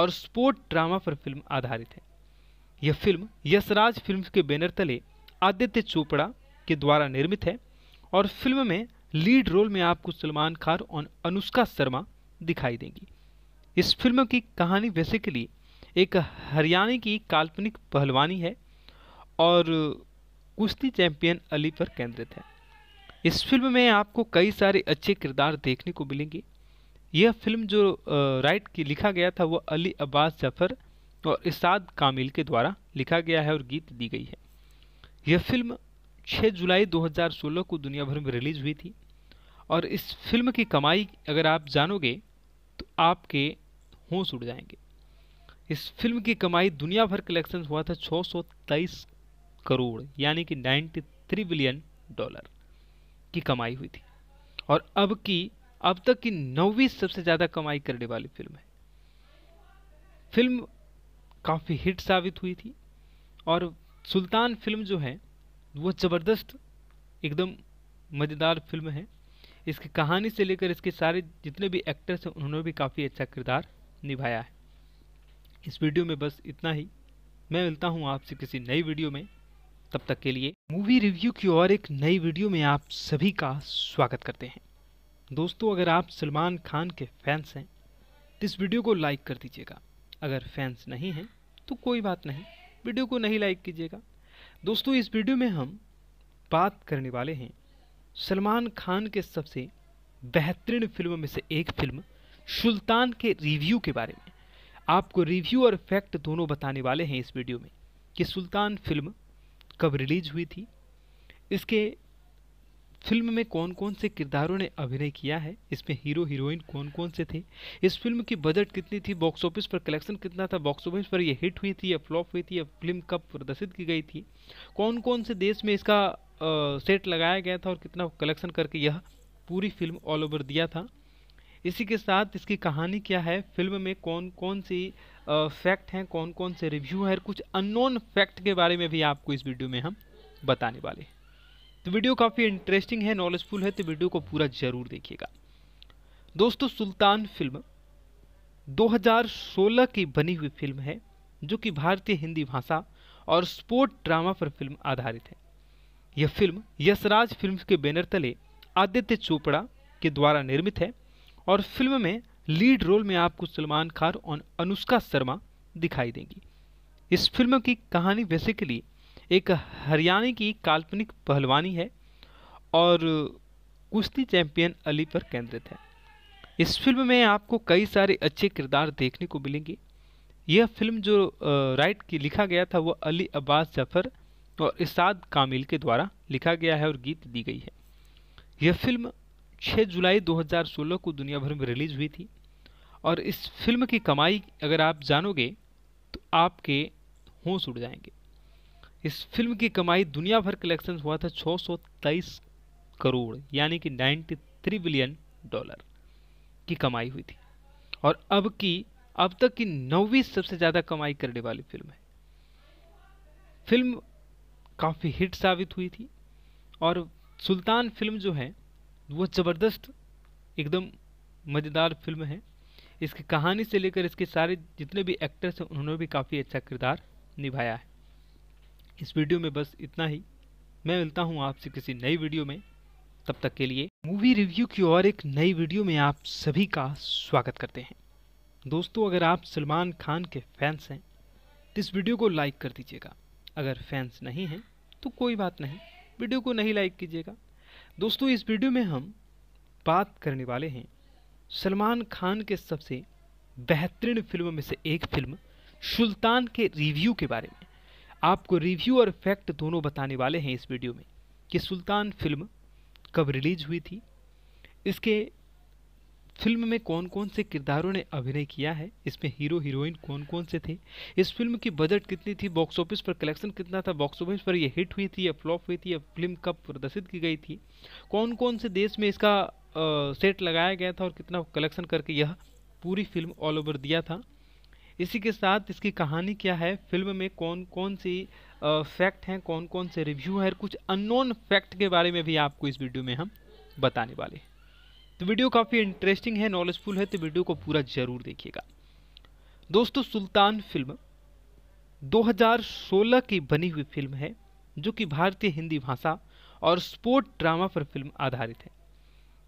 और स्पोर्ट ड्रामा पर फिल्म आधारित है यह फिल्म यशराज फिल्म के बैनर तले आदित्य चोपड़ा के द्वारा निर्मित है और फिल्म में लीड रोल में आपको सलमान खान और अनुष्का शर्मा दिखाई देंगी इस फिल्म की कहानी बेसिकली एक हरियाणा की काल्पनिक पहलवानी है और कुश्ती चैंपियन अली पर केंद्रित है इस फिल्म में आपको कई सारे अच्छे किरदार देखने को मिलेंगे यह फिल्म जो राइट की लिखा गया था वह अली अब्बास जफर और इसाद कामिल के द्वारा लिखा गया है और गीत दी गई है यह फिल्म 6 जुलाई 2016 को दुनिया भर में रिलीज हुई थी और इस फिल्म की कमाई अगर आप जानोगे तो आपके होश उड़ जाएंगे इस फिल्म की कमाई दुनिया भर कलेक्शन हुआ था 623 करोड़ यानी कि 93 बिलियन डॉलर की कमाई हुई थी और अब की अब तक की नौवीं सबसे ज़्यादा कमाई करने वाली फिल्म है फिल्म काफ़ी हिट साबित हुई थी और सुल्तान फिल्म जो है वो ज़बरदस्त एकदम मज़ेदार फिल्म है इसकी कहानी से लेकर इसके सारे जितने भी एक्टर्स हैं उन्होंने भी काफ़ी अच्छा किरदार निभाया है इस वीडियो में बस इतना ही मैं मिलता हूँ आपसे किसी नई वीडियो में तब तक के लिए मूवी रिव्यू की और एक नई वीडियो में आप सभी का स्वागत करते हैं दोस्तों अगर आप सलमान खान के फैंस हैं तो इस वीडियो को लाइक कर दीजिएगा अगर फैंस नहीं हैं तो कोई बात नहीं वीडियो को नहीं लाइक कीजिएगा दोस्तों इस वीडियो में हम बात करने वाले हैं सलमान खान के सबसे बेहतरीन फिल्म में से एक फिल्म सुल्तान के रिव्यू के बारे में आपको रिव्यू और फैक्ट दोनों बताने वाले हैं इस वीडियो में कि सुल्तान फिल्म कब रिलीज हुई थी इसके फिल्म में कौन कौन से किरदारों ने अभिनय किया है इसमें हीरो हीरोइन कौन कौन से थे इस फिल्म की बजट कितनी थी बॉक्स ऑफिस पर कलेक्शन कितना था बॉक्स ऑफिस पर यह हिट हुई थी या फ्लॉप हुई थी या फिल्म कब प्रदर्शित की गई थी कौन कौन से देश में इसका आ, सेट लगाया गया था और कितना कलेक्शन करके यह पूरी फिल्म ऑल ओवर दिया था इसी के साथ इसकी कहानी क्या है फिल्म में कौन कौन सी फैक्ट हैं कौन कौन से रिव्यू हैं कुछ अननोन फैक्ट के बारे में भी आपको इस वीडियो में हम बताने वाले हैं तो वीडियो काफ़ी इंटरेस्टिंग है नॉलेजफुल है तो वीडियो को पूरा ज़रूर देखिएगा दोस्तों सुल्तान फिल्म 2016 की बनी हुई फिल्म है जो कि भारतीय हिंदी भाषा और स्पोर्ट ड्रामा पर फिल्म आधारित है यह फिल्म यशराज फिल्म के बैनर तले आदित्य चोपड़ा के द्वारा निर्मित है और फिल्म में लीड रोल में आपको सलमान खान और अनुष्का शर्मा दिखाई देंगी इस फिल्म की कहानी बेसिकली एक हरियाणा की काल्पनिक पहलवानी है और कुश्ती चैंपियन अली पर केंद्रित है इस फिल्म में आपको कई सारे अच्छे किरदार देखने को मिलेंगे यह फिल्म जो राइट की लिखा गया था वह अली अब्बास जफर और इसाद कामिल के द्वारा लिखा गया है और गीत दी गई है यह फिल्म 6 जुलाई 2016 को दुनिया भर में रिलीज़ हुई थी और इस फिल्म की कमाई अगर आप जानोगे तो आपके होश उड़ जाएंगे इस फिल्म की कमाई दुनिया भर कलेक्शन हुआ था छः करोड़ यानी कि 93 बिलियन डॉलर की कमाई हुई थी और अब की अब तक की नौवीं सबसे ज़्यादा कमाई करने वाली फिल्म है फिल्म काफ़ी हिट साबित हुई थी और सुल्तान फिल्म जो है बहुत ज़बरदस्त एकदम मज़ेदार फिल्म है इसकी कहानी से लेकर इसके सारे जितने भी एक्टर्स हैं उन्होंने भी काफ़ी अच्छा किरदार निभाया है इस वीडियो में बस इतना ही मैं मिलता हूँ आपसे किसी नई वीडियो में तब तक के लिए मूवी रिव्यू की और एक नई वीडियो में आप सभी का स्वागत करते हैं दोस्तों अगर आप सलमान खान के फैंस हैं तो इस वीडियो को लाइक कर दीजिएगा अगर फैंस नहीं हैं तो कोई बात नहीं वीडियो को नहीं लाइक कीजिएगा दोस्तों इस वीडियो में हम बात करने वाले हैं सलमान खान के सबसे बेहतरीन फिल्मों में से एक फिल्म सुल्तान के रिव्यू के बारे में आपको रिव्यू और फैक्ट दोनों बताने वाले हैं इस वीडियो में कि सुल्तान फिल्म कब रिलीज हुई थी इसके फिल्म में कौन कौन से किरदारों ने अभिनय किया है इसमें हीरो हीरोइन कौन कौन से थे इस फिल्म की बजट कितनी थी बॉक्स ऑफिस पर कलेक्शन कितना था बॉक्स ऑफिस पर यह हिट हुई थी या फ्लॉप हुई थी या फिल्म कब प्रदर्शित की गई थी कौन कौन से देश में इसका आ, सेट लगाया गया था और कितना कलेक्शन करके यह पूरी फिल्म ऑल ओवर दिया था इसी के साथ इसकी कहानी क्या है फिल्म में कौन कौन सी फैक्ट हैं कौन कौन से रिव्यू हैं कुछ अननोन फैक्ट के बारे में भी आपको इस वीडियो में हम बताने वाले हैं तो वीडियो काफ़ी इंटरेस्टिंग है नॉलेजफुल है तो वीडियो को पूरा ज़रूर देखिएगा दोस्तों सुल्तान फिल्म 2016 की बनी हुई फिल्म है जो कि भारतीय हिंदी भाषा और स्पोर्ट ड्रामा पर फिल्म आधारित है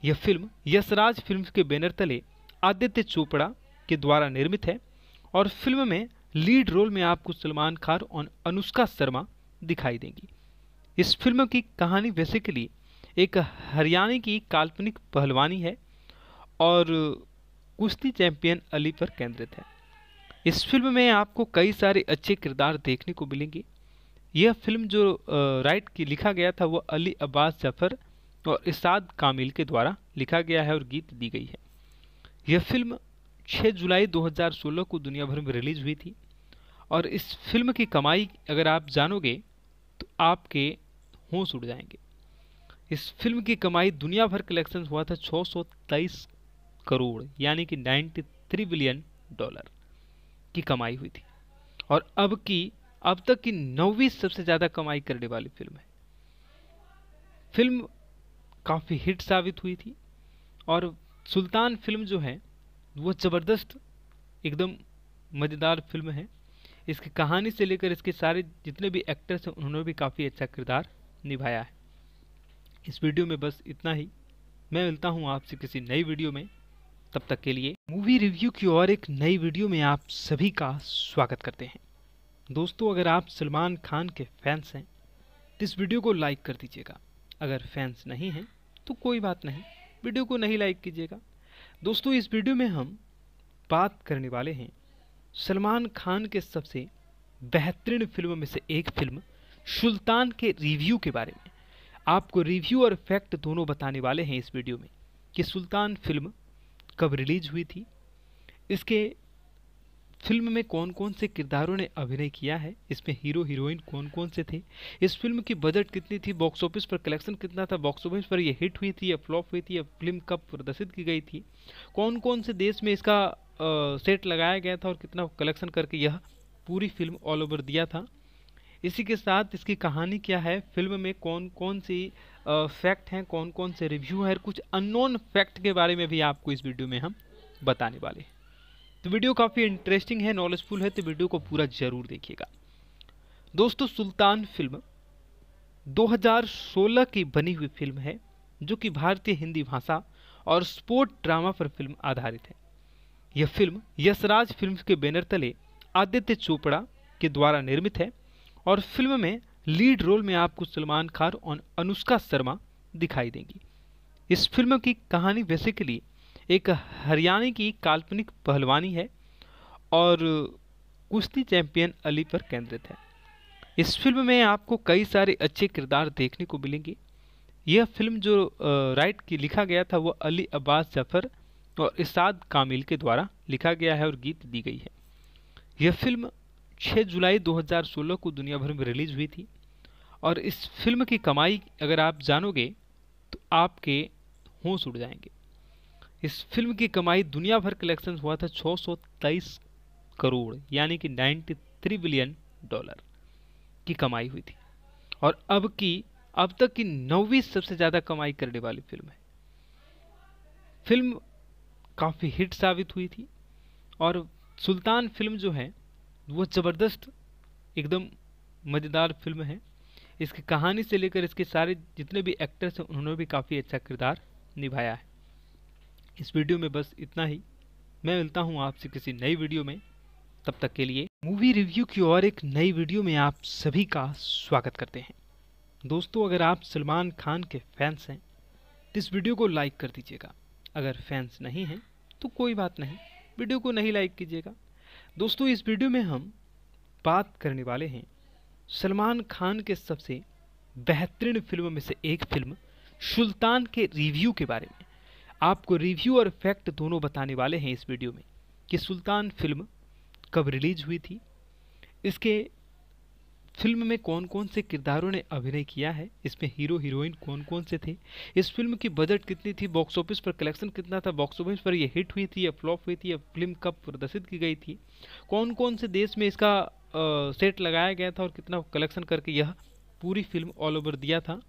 यह फिल्म यशराज फिल्म के बैनर तले आदित्य चोपड़ा के द्वारा निर्मित है और फिल्म में लीड रोल में आपको सलमान खान और अनुष्का शर्मा दिखाई देंगी इस फिल्म की कहानी बेसिकली एक हरियाणा की काल्पनिक पहलवानी है और कुश्ती चैंपियन अली पर केंद्रित है इस फिल्म में आपको कई सारे अच्छे किरदार देखने को मिलेंगे यह फिल्म जो राइट की लिखा गया था वह अली अब्बास जफर और इसाद कामिल के द्वारा लिखा गया है और गीत दी गई है यह फिल्म 6 जुलाई 2016 को दुनिया भर में रिलीज हुई थी और इस फिल्म की कमाई अगर आप जानोगे तो आपके होश उड़ जाएंगे इस फिल्म की कमाई दुनिया भर कलेक्शन हुआ था 623 करोड़ यानी कि 93 बिलियन डॉलर की कमाई हुई थी और अब की अब तक की नौवीं सबसे ज़्यादा कमाई करने वाली फिल्म है फिल्म काफ़ी हिट साबित हुई थी और सुल्तान फिल्म जो है वो ज़बरदस्त एकदम मज़ेदार फिल्म है इसकी कहानी से लेकर इसके सारे जितने भी एक्टर्स हैं उन्होंने भी काफ़ी अच्छा किरदार निभाया है इस वीडियो में बस इतना ही मैं मिलता हूँ आपसे किसी नई वीडियो में तब तक के लिए मूवी रिव्यू की और एक नई वीडियो में आप सभी का स्वागत करते हैं दोस्तों अगर आप सलमान खान के फैंस हैं तो इस वीडियो को लाइक कर दीजिएगा अगर फैंस नहीं हैं तो कोई बात नहीं वीडियो को नहीं लाइक कीजिएगा दोस्तों इस वीडियो में हम बात करने वाले हैं सलमान खान के सबसे बेहतरीन फिल्मों में से एक फिल्म सुल्तान के रिव्यू के बारे में आपको रिव्यू और फैक्ट दोनों बताने वाले हैं इस वीडियो में कि सुल्तान फिल्म कब रिलीज हुई थी इसके फिल्म में कौन कौन से किरदारों ने अभिनय किया है इसमें हीरो हीरोइन कौन कौन से थे इस फिल्म की बजट कितनी थी बॉक्स ऑफिस पर कलेक्शन कितना था बॉक्स ऑफिस पर यह हिट हुई थी या फ्लॉप हुई थी या फिल्म कब प्रदर्शित की गई थी कौन कौन से देश में इसका आ, सेट लगाया गया था और कितना कलेक्शन करके यह पूरी फिल्म ऑल ओवर दिया था इसी के साथ इसकी कहानी क्या है फिल्म में कौन कौन सी फैक्ट हैं कौन कौन से रिव्यू है कुछ अननोन फैक्ट के बारे में भी आपको इस वीडियो में हम बताने वाले हैं तो वीडियो काफ़ी इंटरेस्टिंग है नॉलेजफुल है तो वीडियो को पूरा ज़रूर देखिएगा दोस्तों सुल्तान फिल्म 2016 की बनी हुई फिल्म है जो कि भारतीय हिंदी भाषा और स्पोर्ट ड्रामा पर फिल्म आधारित है यह फिल्म यशराज फिल्म के बैनर तले आदित्य चोपड़ा के द्वारा निर्मित है और फिल्म में लीड रोल में आपको सलमान खान और अनुष्का शर्मा दिखाई देंगी इस फिल्म की कहानी बेसिकली एक हरियाणा की काल्पनिक पहलवानी है और कुश्ती चैंपियन अली पर केंद्रित है इस फिल्म में आपको कई सारे अच्छे किरदार देखने को मिलेंगे यह फिल्म जो राइट की लिखा गया था वह अली अब्बास जफर और इसाद कामिल के द्वारा लिखा गया है और गीत दी गई है यह फिल्म 6 जुलाई 2016 को दुनिया भर में रिलीज़ हुई थी और इस फिल्म की कमाई अगर आप जानोगे तो आपके होश उड़ जाएंगे इस फिल्म की कमाई दुनिया भर कलेक्शन हुआ था छः करोड़ यानी कि 93 बिलियन डॉलर की कमाई हुई थी और अब की अब तक की नौवीं सबसे ज़्यादा कमाई करने वाली फिल्म है फिल्म काफ़ी हिट साबित हुई थी और सुल्तान फिल्म जो है वो ज़बरदस्त एकदम मज़ेदार फिल्म है इसकी कहानी से लेकर इसके सारे जितने भी एक्टर्स हैं उन्होंने भी काफ़ी अच्छा किरदार निभाया है इस वीडियो में बस इतना ही मैं मिलता हूँ आपसे किसी नई वीडियो में तब तक के लिए मूवी रिव्यू की और एक नई वीडियो में आप सभी का स्वागत करते हैं दोस्तों अगर आप सलमान खान के फैंस हैं तो इस वीडियो को लाइक कर दीजिएगा अगर फैंस नहीं हैं तो कोई बात नहीं वीडियो को नहीं लाइक कीजिएगा दोस्तों इस वीडियो में हम बात करने वाले हैं सलमान खान के सबसे बेहतरीन फिल्मों में से एक फिल्म सुल्तान के रिव्यू के बारे में आपको रिव्यू और फैक्ट दोनों बताने वाले हैं इस वीडियो में कि सुल्तान फिल्म कब रिलीज हुई थी इसके फिल्म में कौन कौन से किरदारों ने अभिनय किया है इसमें हीरो हीरोइन कौन कौन से थे इस फिल्म की बजट कितनी थी बॉक्स ऑफिस पर कलेक्शन कितना था बॉक्स ऑफिस पर यह हिट हुई थी या फ्लॉप हुई थी या फिल्म कब प्रदर्शित की गई थी कौन कौन से देश में इसका आ, सेट लगाया गया था और कितना कलेक्शन करके यह पूरी फिल्म ऑल ओवर दिया था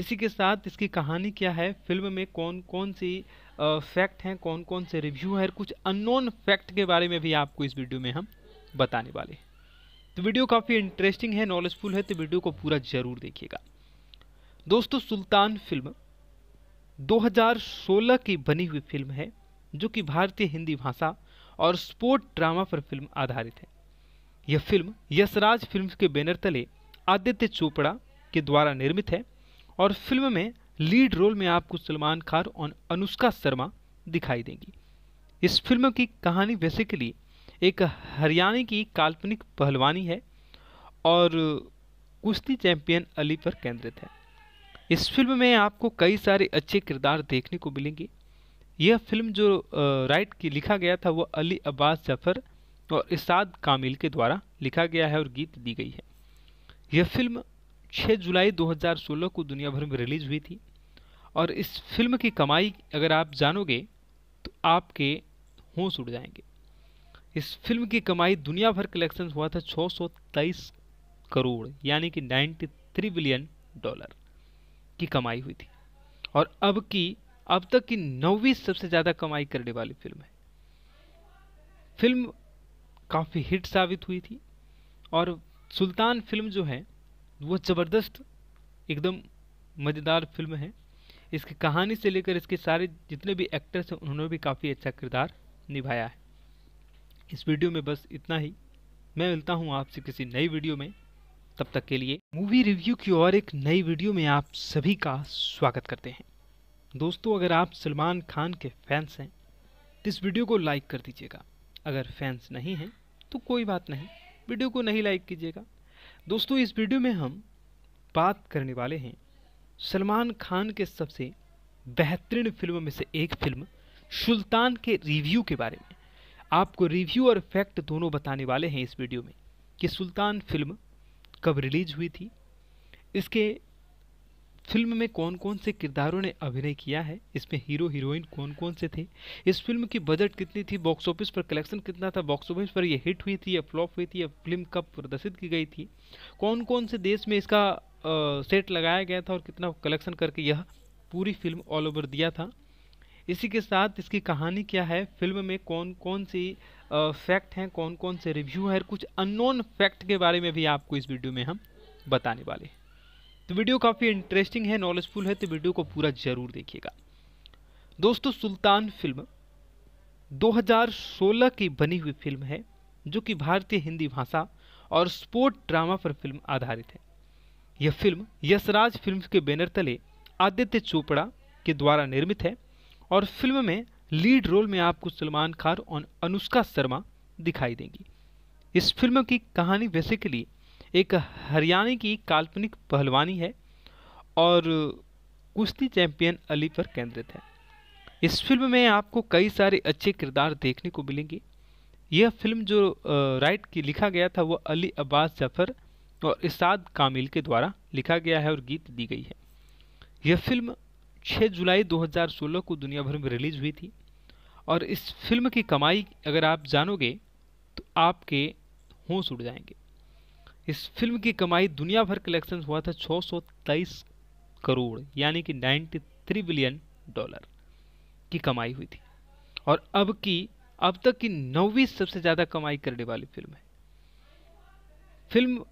इसी के साथ इसकी कहानी क्या है फिल्म में कौन कौन सी फैक्ट हैं कौन कौन से रिव्यू हैं कुछ अननोन फैक्ट के बारे में भी आपको इस वीडियो में हम बताने वाले हैं तो वीडियो काफ़ी इंटरेस्टिंग है नॉलेजफुल है तो वीडियो को पूरा ज़रूर देखिएगा दोस्तों सुल्तान फिल्म 2016 की बनी हुई फिल्म है जो कि भारतीय हिंदी भाषा और स्पोर्ट ड्रामा पर फिल्म आधारित है यह फिल्म यशराज फिल्म के बैनर तले आदित्य चोपड़ा के द्वारा निर्मित है और फिल्म में लीड रोल में आपको सलमान खान और अनुष्का शर्मा दिखाई देंगी इस फिल्म की कहानी बेसिकली एक हरियाणा की काल्पनिक पहलवानी है और कुश्ती चैंपियन अली पर केंद्रित है इस फिल्म में आपको कई सारे अच्छे किरदार देखने को मिलेंगे यह फिल्म जो राइट की लिखा गया था वह अली अब्बास जफर और इसाद कामिल के द्वारा लिखा गया है और गीत दी गई है यह फिल्म 6 जुलाई 2016 को दुनिया भर में रिलीज हुई थी और इस फिल्म की कमाई अगर आप जानोगे तो आपके होश उड़ जाएंगे इस फिल्म की कमाई दुनिया भर कलेक्शन हुआ था 623 करोड़ यानी कि 93 बिलियन डॉलर की कमाई हुई थी और अब की अब तक की नौवीं सबसे ज़्यादा कमाई करने वाली फिल्म है फिल्म काफ़ी हिट साबित हुई थी और सुल्तान फिल्म जो है वो ज़बरदस्त एकदम मज़ेदार फिल्म है इसकी कहानी से लेकर इसके सारे जितने भी एक्टर्स हैं उन्होंने भी काफ़ी अच्छा किरदार निभाया है इस वीडियो में बस इतना ही मैं मिलता हूँ आपसे किसी नई वीडियो में तब तक के लिए मूवी रिव्यू की और एक नई वीडियो में आप सभी का स्वागत करते हैं दोस्तों अगर आप सलमान खान के फैंस हैं तो इस वीडियो को लाइक कर दीजिएगा अगर फैंस नहीं हैं तो कोई बात नहीं वीडियो को नहीं लाइक कीजिएगा दोस्तों इस वीडियो में हम बात करने वाले हैं सलमान खान के सबसे बेहतरीन फिल्म में से एक फिल्म सुल्तान के रिव्यू के बारे में आपको रिव्यू और फैक्ट दोनों बताने वाले हैं इस वीडियो में कि सुल्तान फिल्म कब रिलीज हुई थी इसके फिल्म में कौन कौन से किरदारों ने अभिनय किया है इसमें हीरो हीरोइन कौन कौन से थे इस फिल्म की बजट कितनी थी बॉक्स ऑफिस पर कलेक्शन कितना था बॉक्स ऑफिस पर ये हिट हुई थी या फ्लॉप हुई थी या फिल्म कब प्रदर्शित की गई थी कौन कौन से देश में इसका आ, सेट लगाया गया था और कितना कलेक्शन करके यह पूरी फिल्म ऑल ओवर दिया था इसी के साथ इसकी कहानी क्या है फिल्म में कौन कौन सी फैक्ट हैं कौन कौन से रिव्यू है कुछ अननोन फैक्ट के बारे में भी आपको इस वीडियो में हम बताने वाले हैं तो वीडियो काफ़ी इंटरेस्टिंग है नॉलेजफुल है तो वीडियो को पूरा ज़रूर देखिएगा दोस्तों सुल्तान फिल्म 2016 की बनी हुई फिल्म है जो कि भारतीय हिंदी भाषा और स्पोर्ट ड्रामा पर फिल्म आधारित है यह फिल्म यशराज फिल्म के बैनर तले आदित्य चोपड़ा के द्वारा निर्मित है और फिल्म में लीड रोल में आपको सलमान खान और अनुष्का शर्मा दिखाई देंगी इस फिल्म की कहानी बेसिकली एक हरियाणा की काल्पनिक पहलवानी है और कुश्ती चैंपियन अली पर केंद्रित है इस फिल्म में आपको कई सारे अच्छे किरदार देखने को मिलेंगे यह फिल्म जो राइट की लिखा गया था वो अली अब्बास जफर और इसाद कामिल के द्वारा लिखा गया है और गीत दी गई है यह फिल्म 6 जुलाई 2016 को दुनिया भर में रिलीज़ हुई थी और इस फिल्म की कमाई अगर आप जानोगे तो आपके होश उड़ जाएंगे इस फिल्म की कमाई दुनिया भर कलेक्शन हुआ था छः करोड़ यानी कि 93 बिलियन डॉलर की कमाई हुई थी और अब की अब तक की नौवीं सबसे ज़्यादा कमाई करने वाली फिल्म है फिल्म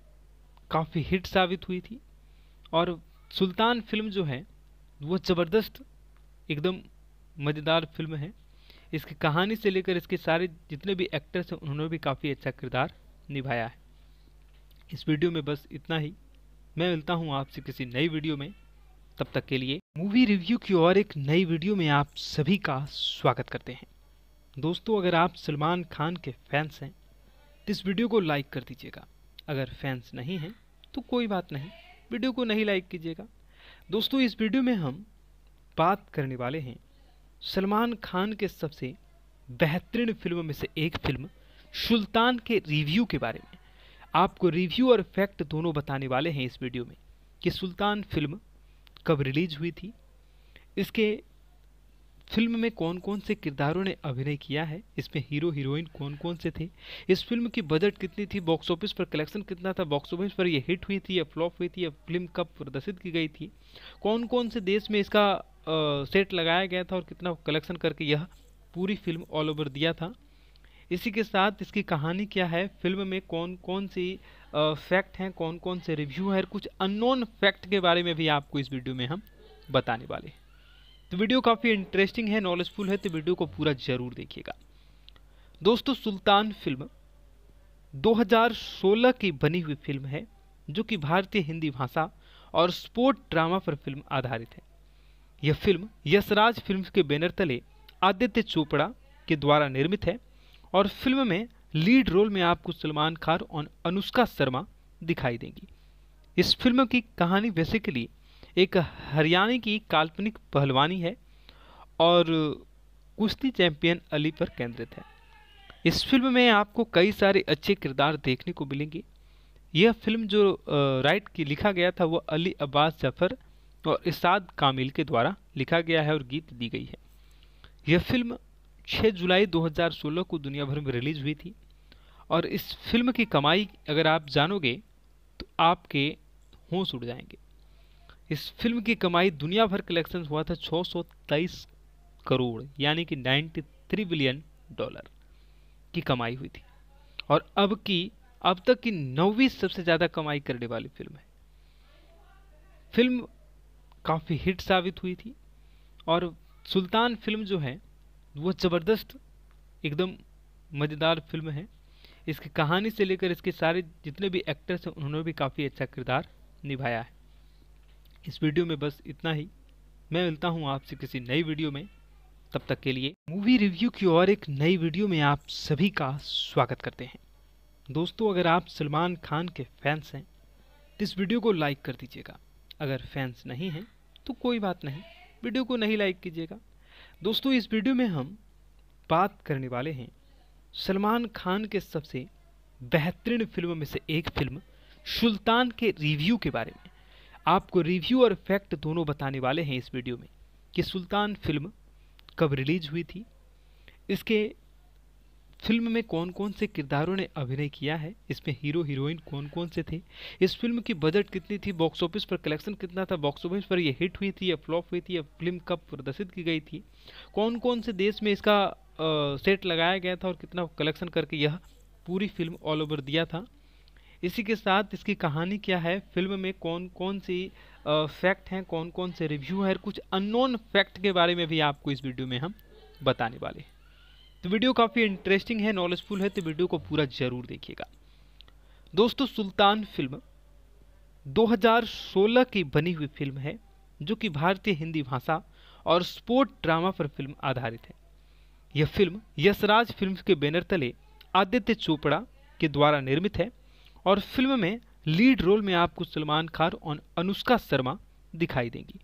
काफ़ी हिट साबित हुई थी और सुल्तान फिल्म जो है वो ज़बरदस्त एकदम मज़ेदार फिल्म है इसकी कहानी से लेकर इसके सारे जितने भी एक्टर्स हैं उन्होंने भी काफ़ी अच्छा किरदार निभाया है इस वीडियो में बस इतना ही मैं मिलता हूँ आपसे किसी नई वीडियो में तब तक के लिए मूवी रिव्यू की और एक नई वीडियो में आप सभी का स्वागत करते हैं दोस्तों अगर आप सलमान खान के फैंस हैं तो इस वीडियो को लाइक कर दीजिएगा अगर फैंस नहीं हैं तो कोई बात नहीं वीडियो को नहीं लाइक कीजिएगा दोस्तों इस वीडियो में हम बात करने वाले हैं सलमान खान के सबसे बेहतरीन फिल्मों में से एक फिल्म सुल्तान के रिव्यू के बारे में आपको रिव्यू और फैक्ट दोनों बताने वाले हैं इस वीडियो में कि सुल्तान फिल्म कब रिलीज हुई थी इसके फिल्म में कौन कौन से किरदारों ने अभिनय किया है इसमें हीरो हीरोइन कौन कौन से थे इस फिल्म की बजट कितनी थी बॉक्स ऑफिस पर कलेक्शन कितना था बॉक्स ऑफिस पर यह हिट हुई थी या फ्लॉप हुई थी या फिल्म कब प्रदर्शित की गई थी कौन कौन से देश में इसका आ, सेट लगाया गया था और कितना कलेक्शन करके यह पूरी फिल्म ऑल ओवर दिया था इसी के साथ इसकी कहानी क्या है फिल्म में कौन कौन सी फैक्ट हैं कौन कौन से रिव्यू हैं कुछ अननोन फैक्ट के बारे में भी आपको इस वीडियो में हम बताने वाले हैं तो वीडियो काफ़ी इंटरेस्टिंग है नॉलेजफुल है तो वीडियो को पूरा जरूर देखिएगा दोस्तों सुल्तान फिल्म 2016 की बनी हुई फिल्म है जो कि भारतीय हिंदी भाषा और स्पोर्ट ड्रामा पर फिल्म आधारित है यह फिल्म यशराज फिल्म के बैनर तले आदित्य चोपड़ा के द्वारा निर्मित है और फिल्म में लीड रोल में आपको सलमान खान और अनुष्का शर्मा दिखाई देंगी इस फिल्म की कहानी बेसिकली एक हरियाणा की काल्पनिक पहलवानी है और कुश्ती चैंपियन अली पर केंद्रित है इस फिल्म में आपको कई सारे अच्छे किरदार देखने को मिलेंगे यह फिल्म जो राइट की लिखा गया था वह अली अब्बास जफर और इसाद कामिल के द्वारा लिखा गया है और गीत दी गई है यह फिल्म 6 जुलाई 2016 को दुनिया भर में रिलीज हुई थी और इस फिल्म की कमाई अगर आप जानोगे तो आपके होश उड़ जाएंगे इस फिल्म की कमाई दुनिया भर कलेक्शन हुआ था 623 करोड़ यानी कि 93 बिलियन डॉलर की कमाई हुई थी और अब की अब तक की नौवीं सबसे ज़्यादा कमाई करने वाली फिल्म है फिल्म काफ़ी हिट साबित हुई थी और सुल्तान फिल्म जो है वो ज़बरदस्त एकदम मज़ेदार फिल्म है इसकी कहानी से लेकर इसके सारे जितने भी एक्टर्स हैं उन्होंने भी काफ़ी अच्छा किरदार निभाया है इस वीडियो में बस इतना ही मैं मिलता हूँ आपसे किसी नई वीडियो में तब तक के लिए मूवी रिव्यू की और एक नई वीडियो में आप सभी का स्वागत करते हैं दोस्तों अगर आप सलमान खान के फैंस हैं तो इस वीडियो को लाइक कर दीजिएगा अगर फैंस नहीं हैं तो कोई बात नहीं वीडियो को नहीं लाइक कीजिएगा दोस्तों इस वीडियो में हम बात करने वाले हैं सलमान खान के सबसे बेहतरीन फिल्म में से एक फिल्म सुल्तान के रिव्यू के बारे में आपको रिव्यू और फैक्ट दोनों बताने वाले हैं इस वीडियो में कि सुल्तान फिल्म कब रिलीज हुई थी इसके फिल्म में कौन कौन से किरदारों ने अभिनय किया है इसमें हीरो हीरोइन कौन कौन से थे इस फिल्म की बजट कितनी थी बॉक्स ऑफिस पर कलेक्शन कितना था बॉक्स ऑफिस पर यह हिट हुई थी या फ्लॉप हुई थी या फिल्म कब प्रदर्शित की गई थी कौन कौन से देश में इसका आ, सेट लगाया गया था और कितना कलेक्शन करके यह पूरी फिल्म ऑल ओवर दिया था इसी के साथ इसकी कहानी क्या है फिल्म में कौन कौन सी फैक्ट हैं कौन कौन से रिव्यू हैं कुछ अननोन फैक्ट के बारे में भी आपको इस वीडियो में हम बताने वाले हैं तो वीडियो काफ़ी इंटरेस्टिंग है नॉलेजफुल है तो वीडियो को पूरा ज़रूर देखिएगा दोस्तों सुल्तान फिल्म 2016 की बनी हुई फिल्म है जो कि भारतीय हिंदी भाषा और स्पोर्ट ड्रामा पर फिल्म आधारित है यह फिल्म यशराज फिल्म के बैनर तले आदित्य चोपड़ा के द्वारा निर्मित है और फिल्म में लीड रोल में आपको सलमान खान और अनुष्का शर्मा दिखाई देंगी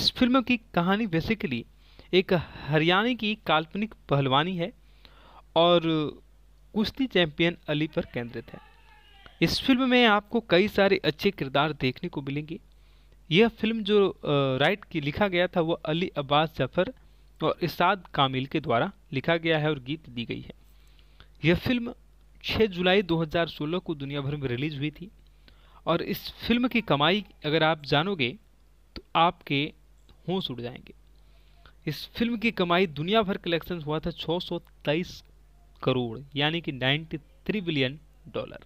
इस फिल्म की कहानी बेसिकली एक हरियाणा की काल्पनिक पहलवानी है और कुश्ती चैंपियन अली पर केंद्रित है इस फिल्म में आपको कई सारे अच्छे किरदार देखने को मिलेंगे यह फिल्म जो राइट की लिखा गया था वह अली अब्बास जफर और इसाद कामिल के द्वारा लिखा गया है और गीत दी गई है यह फिल्म 6 जुलाई 2016 को दुनिया भर में रिलीज़ हुई थी और इस फिल्म की कमाई अगर आप जानोगे तो आपके होश उड़ जाएंगे इस फिल्म की कमाई दुनिया भर कलेक्शन हुआ था छः करोड़ यानी कि 93 बिलियन डॉलर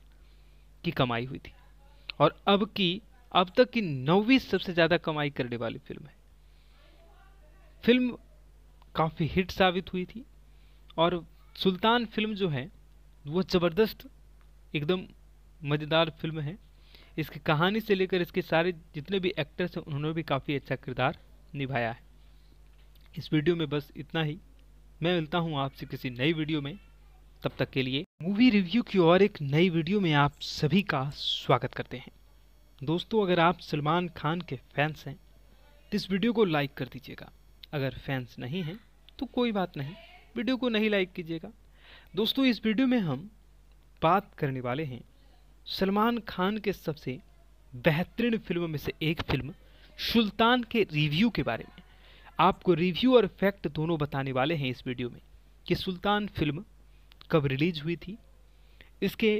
की कमाई हुई थी और अब की अब तक की नौवीं सबसे ज़्यादा कमाई करने वाली फिल्म है फिल्म काफ़ी हिट साबित हुई थी और सुल्तान फिल्म जो है वो ज़बरदस्त एकदम मज़ेदार फिल्म है इसकी कहानी से लेकर इसके सारे जितने भी एक्टर्स हैं उन्होंने भी काफ़ी अच्छा किरदार निभाया है इस वीडियो में बस इतना ही मैं मिलता हूँ आपसे किसी नई वीडियो में तब तक के लिए मूवी रिव्यू की और एक नई वीडियो में आप सभी का स्वागत करते हैं दोस्तों अगर आप सलमान खान के फैंस हैं तो इस वीडियो को लाइक कर दीजिएगा अगर फैंस नहीं हैं तो कोई बात नहीं वीडियो को नहीं लाइक कीजिएगा दोस्तों इस वीडियो में हम बात करने वाले हैं सलमान खान के सबसे बेहतरीन फिल्मों में से एक फिल्म सुल्तान के रिव्यू के बारे में आपको रिव्यू और फैक्ट दोनों बताने वाले हैं इस वीडियो में कि सुल्तान फिल्म कब रिलीज हुई थी इसके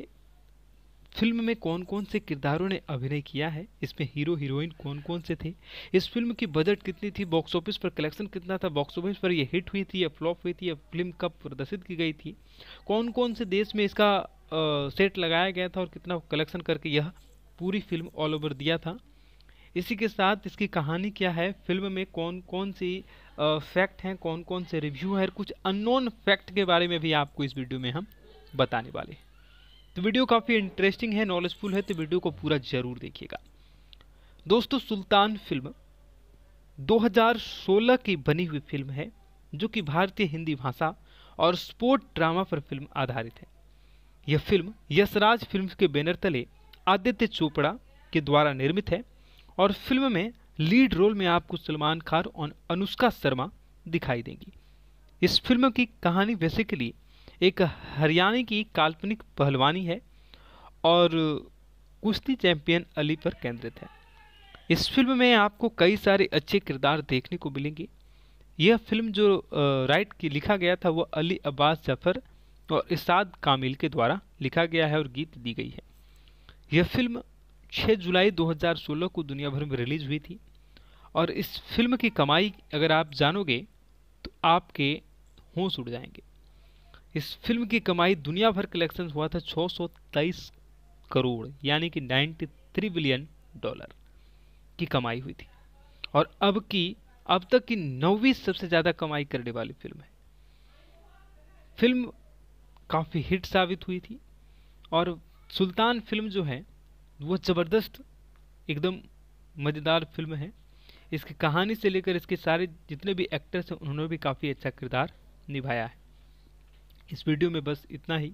फिल्म में कौन कौन से किरदारों ने अभिनय किया है इसमें हीरो हीरोइन कौन कौन से थे इस फिल्म की बजट कितनी थी बॉक्स ऑफिस पर कलेक्शन कितना था बॉक्स ऑफिस पर यह हिट हुई थी या फ्लॉप हुई थी या फिल्म कब प्रदर्शित की गई थी कौन कौन से देश में इसका आ, सेट लगाया गया था और कितना कलेक्शन करके यह पूरी फिल्म ऑल ओवर दिया था इसी के साथ इसकी कहानी क्या है फिल्म में कौन कौन सी फैक्ट हैं कौन कौन से रिव्यू हैं कुछ अननोन फैक्ट के बारे में भी आपको इस वीडियो में हम बताने वाले हैं तो वीडियो काफ़ी इंटरेस्टिंग है नॉलेजफुल है तो वीडियो को पूरा ज़रूर देखिएगा दोस्तों सुल्तान फिल्म 2016 की बनी हुई फिल्म है जो कि भारतीय हिंदी भाषा और स्पोर्ट ड्रामा पर फिल्म आधारित है यह फिल्म यशराज फिल्म्स के बैनर तले आदित्य चोपड़ा के द्वारा निर्मित है और फिल्म में लीड रोल में आपको सलमान खान और अनुष्का शर्मा दिखाई देंगी इस फिल्म की कहानी बेसिकली एक हरियाणा की काल्पनिक पहलवानी है और कुश्ती चैंपियन अली पर केंद्रित है इस फिल्म में आपको कई सारे अच्छे किरदार देखने को मिलेंगे यह फिल्म जो राइट की लिखा गया था वह अली अब्बास जफर और इसाद कामिल के द्वारा लिखा गया है और गीत दी गई है यह फिल्म 6 जुलाई 2016 को दुनिया भर में रिलीज हुई थी और इस फिल्म की कमाई अगर आप जानोगे तो आपके होश उड़ जाएंगे इस फिल्म की कमाई दुनिया भर कलेक्शन हुआ था 623 करोड़ यानी कि 93 बिलियन डॉलर की कमाई हुई थी और अब की अब तक की नौवीं सबसे ज़्यादा कमाई करने वाली फिल्म है फिल्म काफ़ी हिट साबित हुई थी और सुल्तान फिल्म जो है वो ज़बरदस्त एकदम मज़ेदार फिल्म है इसकी कहानी से लेकर इसके सारे जितने भी एक्टर्स हैं उन्होंने भी काफ़ी अच्छा किरदार निभाया है इस वीडियो में बस इतना ही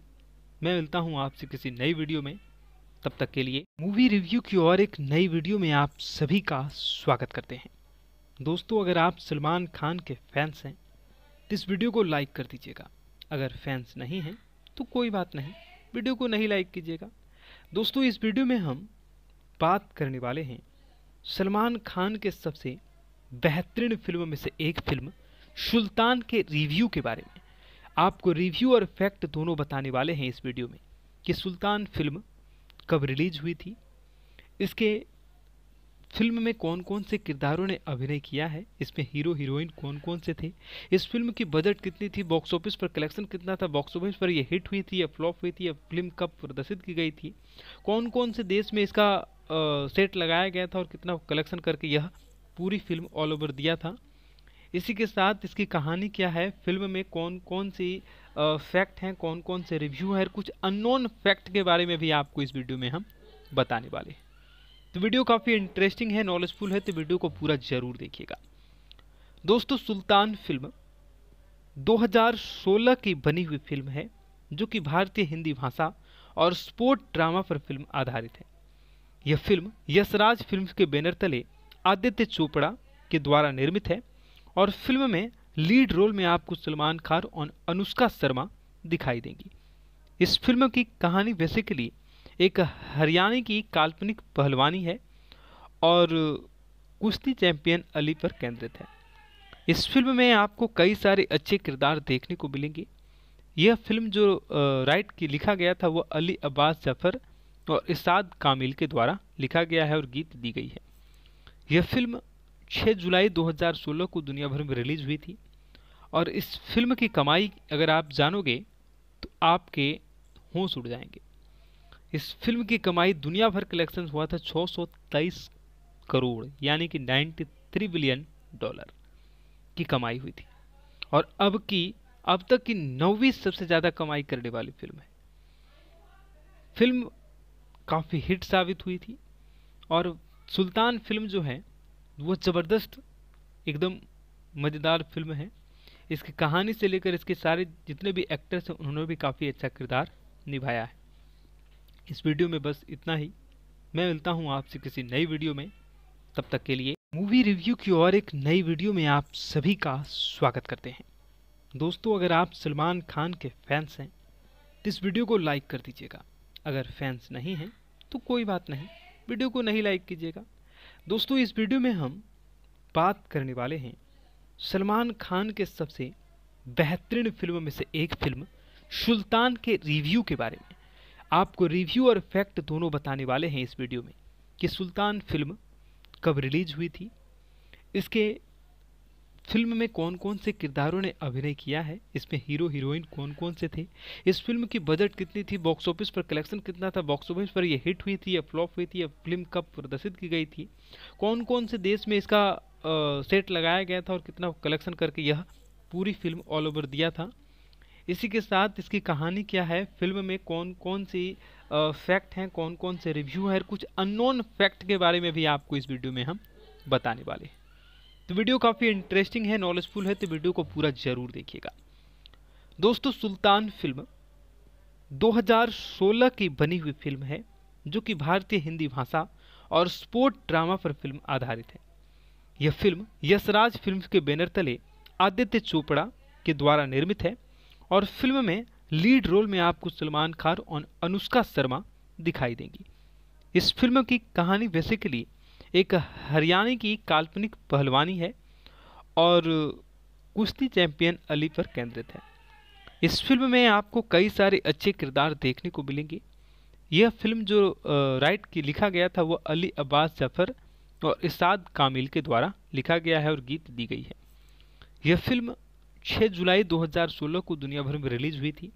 मैं मिलता हूँ आपसे किसी नई वीडियो में तब तक के लिए मूवी रिव्यू की और एक नई वीडियो में आप सभी का स्वागत करते हैं दोस्तों अगर आप सलमान खान के फैंस हैं तो इस वीडियो को लाइक कर दीजिएगा अगर फैंस नहीं हैं तो कोई बात नहीं वीडियो को नहीं लाइक कीजिएगा दोस्तों इस वीडियो में हम बात करने वाले हैं सलमान खान के सबसे बेहतरीन फिल्मों में से एक फिल्म सुल्तान के रिव्यू के बारे में आपको रिव्यू और फैक्ट दोनों बताने वाले हैं इस वीडियो में कि सुल्तान फिल्म कब रिलीज हुई थी इसके फिल्म में कौन कौन से किरदारों ने अभिनय किया है इसमें हीरो हीरोइन कौन कौन से थे इस फिल्म की बजट कितनी थी बॉक्स ऑफिस पर कलेक्शन कितना था बॉक्स ऑफिस पर यह हिट हुई थी या फ्लॉप हुई थी या फिल्म कब प्रदर्शित की गई थी कौन कौन से देश में इसका आ, सेट लगाया गया था और कितना कलेक्शन करके यह पूरी फिल्म ऑल ओवर दिया था इसी के साथ इसकी कहानी क्या है फिल्म में कौन कौन सी फैक्ट हैं कौन कौन से रिव्यू है कुछ अननोन फैक्ट के बारे में भी आपको इस वीडियो में हम बताने वाले हैं तो वीडियो काफ़ी इंटरेस्टिंग है नॉलेजफुल है तो वीडियो को पूरा ज़रूर देखिएगा दोस्तों सुल्तान फिल्म 2016 की बनी हुई फिल्म है जो कि भारतीय हिंदी भाषा और स्पोर्ट ड्रामा पर फिल्म आधारित है यह फिल्म यशराज फिल्म के बैनर तले आदित्य चोपड़ा के द्वारा निर्मित है और फिल्म में लीड रोल में आपको सलमान खान और अनुष्का शर्मा दिखाई देंगी इस फिल्म की कहानी बेसिकली एक हरियाणा की काल्पनिक पहलवानी है और कुश्ती चैंपियन अली पर केंद्रित है इस फिल्म में आपको कई सारे अच्छे किरदार देखने को मिलेंगे यह फिल्म जो राइट की लिखा गया था वह अली अब्बास जफर और इसाद कामिल के द्वारा लिखा गया है और गीत दी गई है यह फिल्म 6 जुलाई 2016 को दुनिया भर में रिलीज़ हुई थी और इस फिल्म की कमाई अगर आप जानोगे तो आपके होश उड़ जाएंगे इस फिल्म की कमाई दुनिया भर कलेक्शन हुआ था छः करोड़ यानी कि 93 बिलियन डॉलर की कमाई हुई थी और अब की अब तक की नौवीं सबसे ज़्यादा कमाई करने वाली फिल्म है फिल्म काफ़ी हिट साबित हुई थी और सुल्तान फिल्म जो है वो ज़बरदस्त एकदम मज़ेदार फिल्म है इसकी कहानी से लेकर इसके सारे जितने भी एक्टर्स हैं उन्होंने भी काफ़ी अच्छा किरदार निभाया है इस वीडियो में बस इतना ही मैं मिलता हूँ आपसे किसी नई वीडियो में तब तक के लिए मूवी रिव्यू की और एक नई वीडियो में आप सभी का स्वागत करते हैं दोस्तों अगर आप सलमान खान के फैंस हैं तो इस वीडियो को लाइक कर दीजिएगा अगर फैंस नहीं हैं तो कोई बात नहीं वीडियो को नहीं लाइक कीजिएगा दोस्तों इस वीडियो में हम बात करने वाले हैं सलमान खान के सबसे बेहतरीन फिल्मों में से एक फिल्म सुल्तान के रिव्यू के बारे में आपको रिव्यू और फैक्ट दोनों बताने वाले हैं इस वीडियो में कि सुल्तान फिल्म कब रिलीज हुई थी इसके फिल्म में कौन कौन से किरदारों ने अभिनय किया है इसमें हीरो हीरोइन कौन कौन से थे इस फिल्म की बजट कितनी थी बॉक्स ऑफिस पर कलेक्शन कितना था बॉक्स ऑफिस पर यह हिट हुई थी या फ्लॉप हुई थी या फिल्म कब प्रदर्शित की गई थी कौन कौन से देश में इसका आ, सेट लगाया गया था और कितना कलेक्शन करके यह पूरी फिल्म ऑल ओवर दिया था इसी के साथ इसकी कहानी क्या है फिल्म में कौन कौन सी फैक्ट हैं कौन कौन से रिव्यू हैं कुछ अननोन फैक्ट के बारे में भी आपको इस वीडियो में हम बताने वाले हैं तो वीडियो काफ़ी इंटरेस्टिंग है नॉलेजफुल है तो वीडियो को पूरा ज़रूर देखिएगा दोस्तों सुल्तान फिल्म 2016 की बनी हुई फिल्म है जो कि भारतीय हिंदी भाषा और स्पोर्ट ड्रामा पर फिल्म आधारित है यह फिल्म यशराज फिल्म के बैनर तले आदित्य चोपड़ा के द्वारा निर्मित है और फिल्म में लीड रोल में आपको सलमान खान और अनुष्का शर्मा दिखाई देंगी इस फिल्म की कहानी बेसिकली एक हरियाणा की काल्पनिक पहलवानी है और कुश्ती चैंपियन अली पर केंद्रित है इस फिल्म में आपको कई सारे अच्छे किरदार देखने को मिलेंगे यह फिल्म जो राइट की लिखा गया था वह अली अब्बास जफर और इसाद कामिल के द्वारा लिखा गया है और गीत दी गई है यह फिल्म 6 जुलाई 2016 को दुनिया भर में रिलीज हुई थी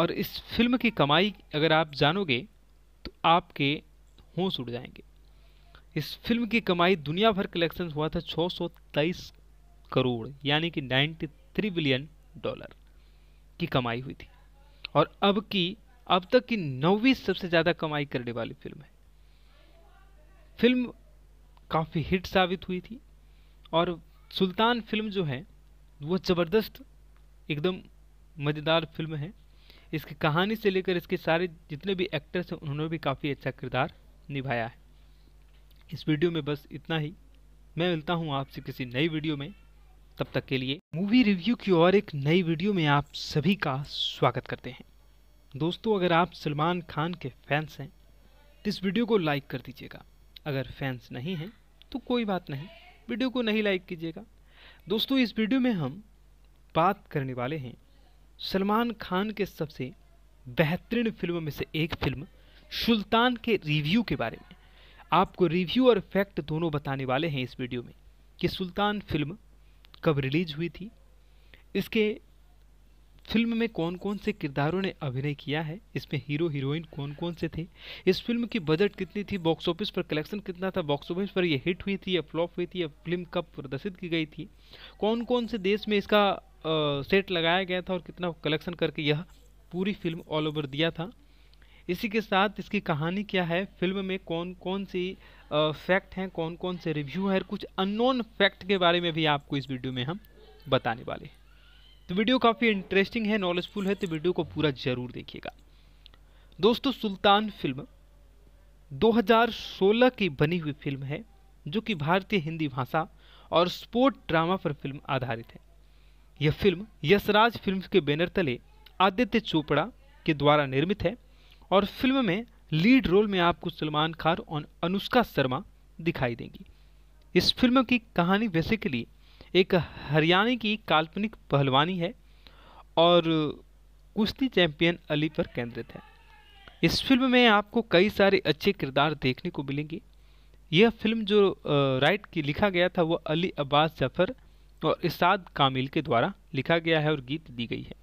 और इस फिल्म की कमाई अगर आप जानोगे तो आपके होश उड़ जाएंगे इस फिल्म की कमाई दुनिया भर कलेक्शन हुआ था 623 करोड़ यानी कि 93 बिलियन डॉलर की कमाई हुई थी और अब की अब तक की नौवीं सबसे ज़्यादा कमाई करने वाली फिल्म है फिल्म काफ़ी हिट साबित हुई थी और सुल्तान फिल्म जो है वो ज़बरदस्त एकदम मज़ेदार फिल्म है इसकी कहानी से लेकर इसके सारे जितने भी एक्टर्स हैं उन्होंने भी काफ़ी अच्छा किरदार निभाया है इस वीडियो में बस इतना ही मैं मिलता हूँ आपसे किसी नई वीडियो में तब तक के लिए मूवी रिव्यू की और एक नई वीडियो में आप सभी का स्वागत करते हैं दोस्तों अगर आप सलमान खान के फैंस हैं तो इस वीडियो को लाइक कर दीजिएगा अगर फैंस नहीं हैं तो कोई बात नहीं वीडियो को नहीं लाइक कीजिएगा दोस्तों इस वीडियो में हम बात करने वाले हैं सलमान खान के सबसे बेहतरीन फिल्म में से एक फिल्म सुल्तान के रिव्यू के बारे में आपको रिव्यू और फैक्ट दोनों बताने वाले हैं इस वीडियो में कि सुल्तान फिल्म कब रिलीज हुई थी इसके फिल्म में कौन कौन से किरदारों ने अभिनय किया है इसमें हीरो हीरोइन कौन कौन से थे इस फिल्म की बजट कितनी थी बॉक्स ऑफिस पर कलेक्शन कितना था बॉक्स ऑफिस पर ये हिट हुई थी या फ्लॉप हुई थी या फिल्म कब प्रदर्शित की गई थी कौन कौन से देश में इसका आ, सेट लगाया गया था और कितना कलेक्शन करके यह पूरी फिल्म ऑल ओवर दिया था इसी के साथ इसकी कहानी क्या है फिल्म में कौन कौन सी फैक्ट हैं कौन कौन से रिव्यू है कुछ अननोन फैक्ट के बारे में भी आपको इस वीडियो में हम बताने वाले हैं तो वीडियो काफ़ी इंटरेस्टिंग है नॉलेजफुल है तो वीडियो को पूरा ज़रूर देखिएगा दोस्तों सुल्तान फिल्म 2016 की बनी हुई फिल्म है जो कि भारतीय हिंदी भाषा और स्पोर्ट ड्रामा पर फिल्म आधारित है यह फिल्म यशराज फिल्म के बैनर तले आदित्य चोपड़ा के द्वारा निर्मित है और फिल्म में लीड रोल में आपको सलमान खान और अनुष्का शर्मा दिखाई देंगी इस फिल्म की कहानी बेसिकली एक हरियाणा की काल्पनिक पहलवानी है और कुश्ती चैंपियन अली पर केंद्रित है इस फिल्म में आपको कई सारे अच्छे किरदार देखने को मिलेंगे यह फिल्म जो राइट की लिखा गया था वो अली अब्बास जफर और इसाद कामिल के द्वारा लिखा गया है और गीत दी गई है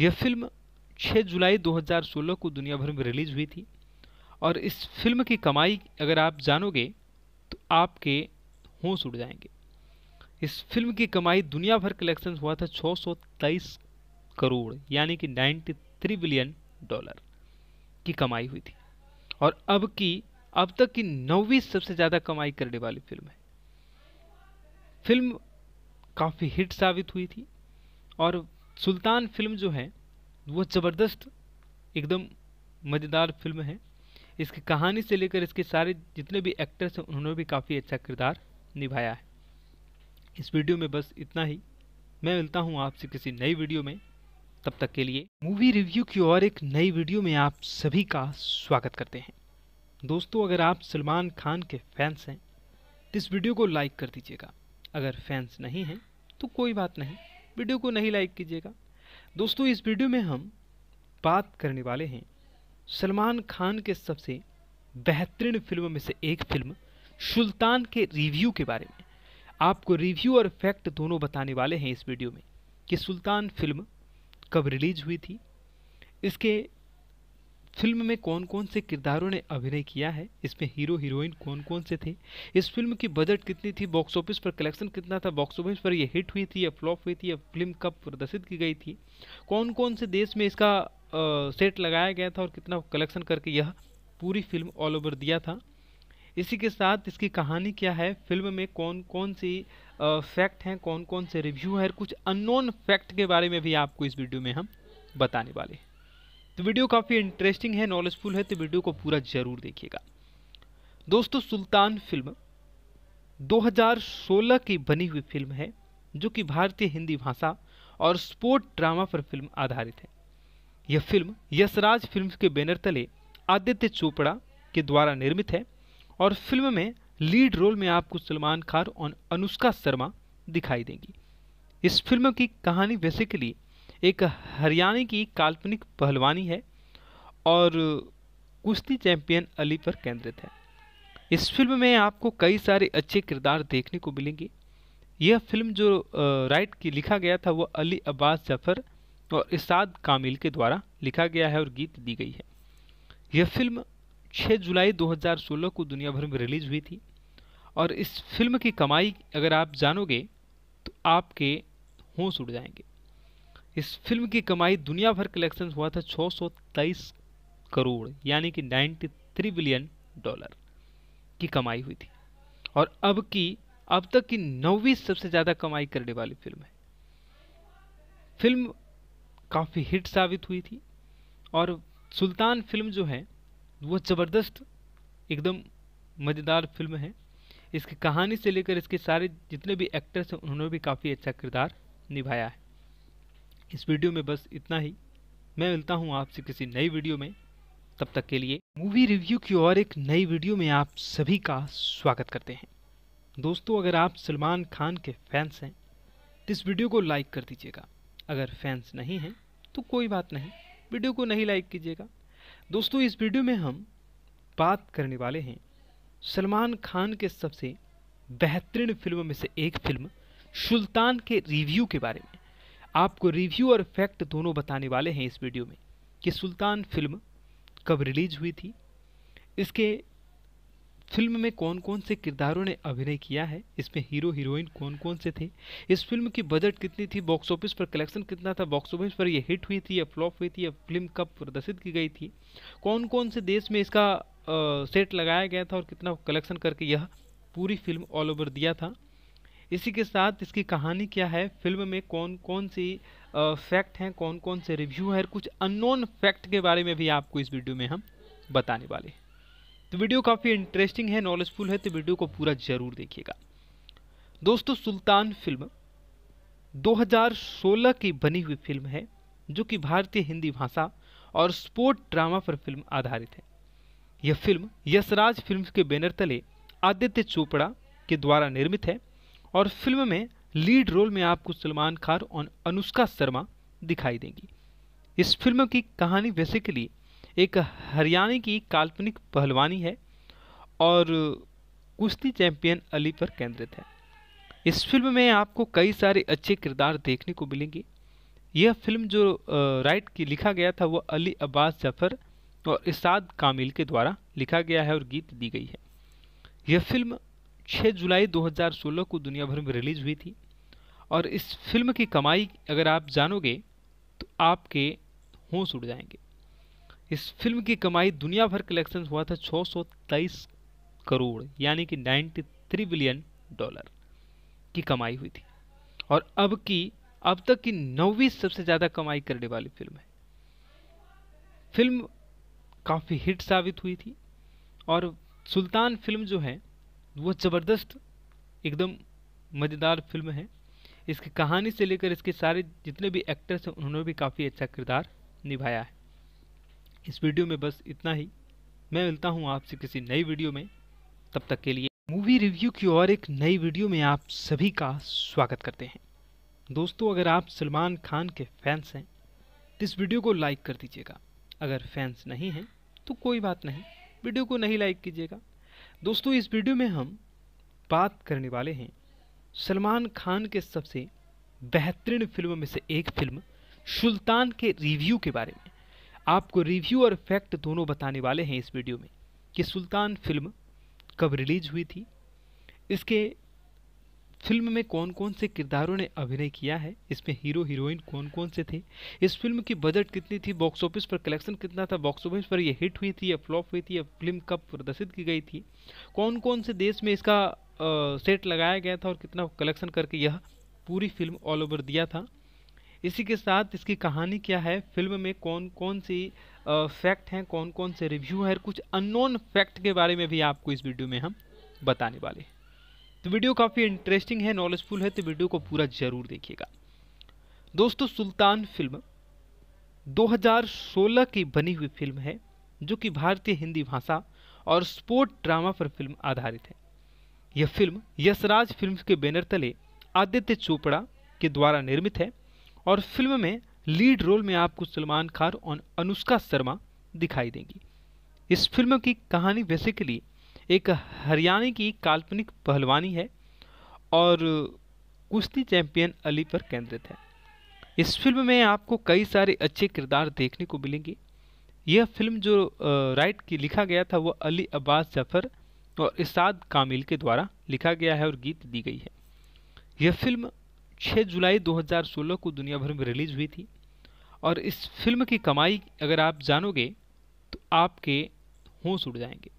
यह फिल्म 6 जुलाई 2016 को दुनिया भर में रिलीज़ हुई थी और इस फिल्म की कमाई अगर आप जानोगे तो आपके होश उड़ जाएंगे इस फिल्म की कमाई दुनिया भर कलेक्शन हुआ था छः करोड़ यानी कि 93 बिलियन डॉलर की कमाई हुई थी और अब की अब तक की नौवीं सबसे ज़्यादा कमाई करने वाली फिल्म है फिल्म काफ़ी हिट साबित हुई थी और सुल्तान फिल्म जो है वो ज़बरदस्त एकदम मज़ेदार फिल्म है इसकी कहानी से लेकर इसके सारे जितने भी एक्टर्स हैं उन्होंने भी काफ़ी अच्छा किरदार निभाया है इस वीडियो में बस इतना ही मैं मिलता हूँ आपसे किसी नई वीडियो में तब तक के लिए मूवी रिव्यू की और एक नई वीडियो में आप सभी का स्वागत करते हैं दोस्तों अगर आप सलमान खान के फैंस हैं तो इस वीडियो को लाइक कर दीजिएगा अगर फैंस नहीं हैं तो कोई बात नहीं वीडियो को नहीं लाइक कीजिएगा दोस्तों इस वीडियो में हम बात करने वाले हैं सलमान खान के सबसे बेहतरीन फिल्मों में से एक फिल्म सुल्तान के रिव्यू के बारे में आपको रिव्यू और फैक्ट दोनों बताने वाले हैं इस वीडियो में कि सुल्तान फिल्म कब रिलीज हुई थी इसके फिल्म में कौन कौन से किरदारों ने अभिनय किया है इसमें हीरो हीरोइन कौन कौन से थे इस फिल्म की बजट कितनी थी बॉक्स ऑफिस पर कलेक्शन कितना था बॉक्स ऑफिस पर यह हिट हुई थी या फ्लॉप हुई थी या फिल्म कब प्रदर्शित की गई थी कौन कौन से देश में इसका आ, सेट लगाया गया था और कितना कलेक्शन करके यह पूरी फिल्म ऑल ओवर दिया था इसी के साथ इसकी कहानी क्या है फिल्म में कौन कौन सी फैक्ट हैं कौन कौन से रिव्यू हैं कुछ अननोन फैक्ट के बारे में भी आपको इस वीडियो में हम बताने वाले हैं तो वीडियो काफ़ी इंटरेस्टिंग है नॉलेजफुल है तो वीडियो को पूरा ज़रूर देखिएगा दोस्तों सुल्तान फिल्म 2016 की बनी हुई फिल्म है जो कि भारतीय हिंदी भाषा और स्पोर्ट ड्रामा पर फिल्म आधारित है यह फिल्म यशराज फिल्म के बैनर तले आदित्य चोपड़ा के द्वारा निर्मित है और फिल्म में लीड रोल में आपको सलमान खान और अनुष्का शर्मा दिखाई देंगी इस फिल्म की कहानी बेसिकली एक हरियाणा की काल्पनिक पहलवानी है और कुश्ती चैंपियन अली पर केंद्रित है इस फिल्म में आपको कई सारे अच्छे किरदार देखने को मिलेंगे यह फिल्म जो राइट की लिखा गया था वह अली अब्बास जफर और इसाद कामिल के द्वारा लिखा गया है और गीत दी गई है यह फिल्म 6 जुलाई 2016 को दुनिया भर में रिलीज हुई थी और इस फिल्म की कमाई अगर आप जानोगे तो आपके होश उड़ जाएंगे इस फिल्म की कमाई दुनिया भर कलेक्शन हुआ था 623 करोड़ यानी कि 93 बिलियन डॉलर की कमाई हुई थी और अब की अब तक की नौवीं सबसे ज़्यादा कमाई करने वाली फिल्म है फिल्म काफ़ी हिट साबित हुई थी और सुल्तान फिल्म जो है वो ज़बरदस्त एकदम मज़ेदार फिल्म है इसकी कहानी से लेकर इसके सारे जितने भी एक्टर्स हैं उन्होंने भी काफ़ी अच्छा किरदार निभाया है इस वीडियो में बस इतना ही मैं मिलता हूँ आपसे किसी नई वीडियो में तब तक के लिए मूवी रिव्यू की और एक नई वीडियो में आप सभी का स्वागत करते हैं दोस्तों अगर आप सलमान खान के फैंस हैं तो इस वीडियो को लाइक कर दीजिएगा अगर फैंस नहीं हैं तो कोई बात नहीं वीडियो को नहीं लाइक कीजिएगा दोस्तों इस वीडियो में हम बात करने वाले हैं सलमान खान के सबसे बेहतरीन फिल्मों में से एक फिल्म सुल्तान के रिव्यू के बारे में आपको रिव्यू और फैक्ट दोनों बताने वाले हैं इस वीडियो में कि सुल्तान फिल्म कब रिलीज हुई थी इसके फिल्म में कौन कौन से किरदारों ने अभिनय किया है इसमें हीरो हीरोइन कौन कौन से थे इस फिल्म की बजट कितनी थी बॉक्स ऑफिस पर कलेक्शन कितना था बॉक्स ऑफिस पर ये हिट हुई थी या फ्लॉप हुई थी या फिल्म कब प्रदर्शित की गई थी कौन कौन से देश में इसका आ, सेट लगाया गया था और कितना कलेक्शन करके यह पूरी फिल्म ऑल ओवर दिया था इसी के साथ इसकी कहानी क्या है फिल्म में कौन कौन सी फैक्ट हैं कौन कौन से रिव्यू है कुछ अननोन फैक्ट के बारे में भी आपको इस वीडियो में हम बताने वाले हैं तो वीडियो काफ़ी इंटरेस्टिंग है नॉलेजफुल है तो वीडियो को पूरा ज़रूर देखिएगा दोस्तों सुल्तान फिल्म 2016 की बनी हुई फिल्म है जो कि भारतीय हिंदी भाषा और स्पोर्ट ड्रामा पर फिल्म आधारित है यह फिल्म यशराज फिल्म के बैनर तले आदित्य चोपड़ा के द्वारा निर्मित है और फिल्म में लीड रोल में आपको सलमान खान और अनुष्का शर्मा दिखाई देंगी इस फिल्म की कहानी बेसिकली एक हरियाणा की काल्पनिक पहलवानी है और कुश्ती चैंपियन अली पर केंद्रित है इस फिल्म में आपको कई सारे अच्छे किरदार देखने को मिलेंगे यह फिल्म जो राइट की लिखा गया था वह अली अब्बास जफर और इसाद कामिल के द्वारा लिखा गया है और गीत दी गई है यह फिल्म 6 जुलाई 2016 को दुनिया भर में रिलीज़ हुई थी और इस फिल्म की कमाई अगर आप जानोगे तो आपके होश उड़ जाएंगे इस फिल्म की कमाई दुनिया भर कलेक्शन हुआ था छः करोड़ यानी कि 93 बिलियन डॉलर की कमाई हुई थी और अब की अब तक की नौवीं सबसे ज़्यादा कमाई करने वाली फिल्म है फिल्म काफ़ी हिट साबित हुई थी और सुल्तान फिल्म जो है वो ज़बरदस्त एकदम मज़ेदार फिल्म है इसकी कहानी से लेकर इसके सारे जितने भी एक्टर्स हैं उन्होंने भी काफ़ी अच्छा किरदार निभाया है इस वीडियो में बस इतना ही मैं मिलता हूँ आपसे किसी नई वीडियो में तब तक के लिए मूवी रिव्यू की और एक नई वीडियो में आप सभी का स्वागत करते हैं दोस्तों अगर आप सलमान खान के फैंस हैं तो इस वीडियो को लाइक कर दीजिएगा अगर फैंस नहीं हैं तो कोई बात नहीं वीडियो को नहीं लाइक कीजिएगा दोस्तों इस वीडियो में हम बात करने वाले हैं सलमान खान के सबसे बेहतरीन फिल्मों में से एक फिल्म सुल्तान के रिव्यू के बारे में आपको रिव्यू और फैक्ट दोनों बताने वाले हैं इस वीडियो में कि सुल्तान फिल्म कब रिलीज हुई थी इसके फिल्म में कौन कौन से किरदारों ने अभिनय किया है इसमें हीरो हीरोइन कौन कौन से थे इस फिल्म की बजट कितनी थी बॉक्स ऑफिस पर कलेक्शन कितना था बॉक्स ऑफिस पर यह हिट हुई थी या फ्लॉप हुई थी या फिल्म कब प्रदर्शित की गई थी कौन कौन से देश में इसका आ, सेट लगाया गया था और कितना कलेक्शन करके यह पूरी फिल्म ऑल ओवर दिया था इसी के साथ इसकी कहानी क्या है फिल्म में कौन कौन सी फैक्ट हैं कौन कौन से रिव्यू हैं कुछ अननोन फैक्ट के बारे में भी आपको इस वीडियो में हम बताने वाले हैं तो वीडियो काफ़ी इंटरेस्टिंग है नॉलेजफुल है तो वीडियो को पूरा ज़रूर देखिएगा दोस्तों सुल्तान फिल्म 2016 की बनी हुई फिल्म है जो कि भारतीय हिंदी भाषा और स्पोर्ट ड्रामा पर फिल्म आधारित है यह फिल्म यशराज फिल्म्स के बैनर तले आदित्य चोपड़ा के द्वारा निर्मित है और फिल्म में लीड रोल में आपको सलमान खान और अनुष्का शर्मा दिखाई देंगी इस फिल्म की कहानी बेसिकली एक हरियाणा की काल्पनिक पहलवानी है और कुश्ती चैंपियन अली पर केंद्रित है इस फिल्म में आपको कई सारे अच्छे किरदार देखने को मिलेंगे यह फिल्म जो राइट की लिखा गया था वह अली अब्बास जफर और इसाद कामिल के द्वारा लिखा गया है और गीत दी गई है यह फिल्म 6 जुलाई 2016 को दुनिया भर में रिलीज हुई थी और इस फिल्म की कमाई अगर आप जानोगे तो आपके होश उड़ जाएंगे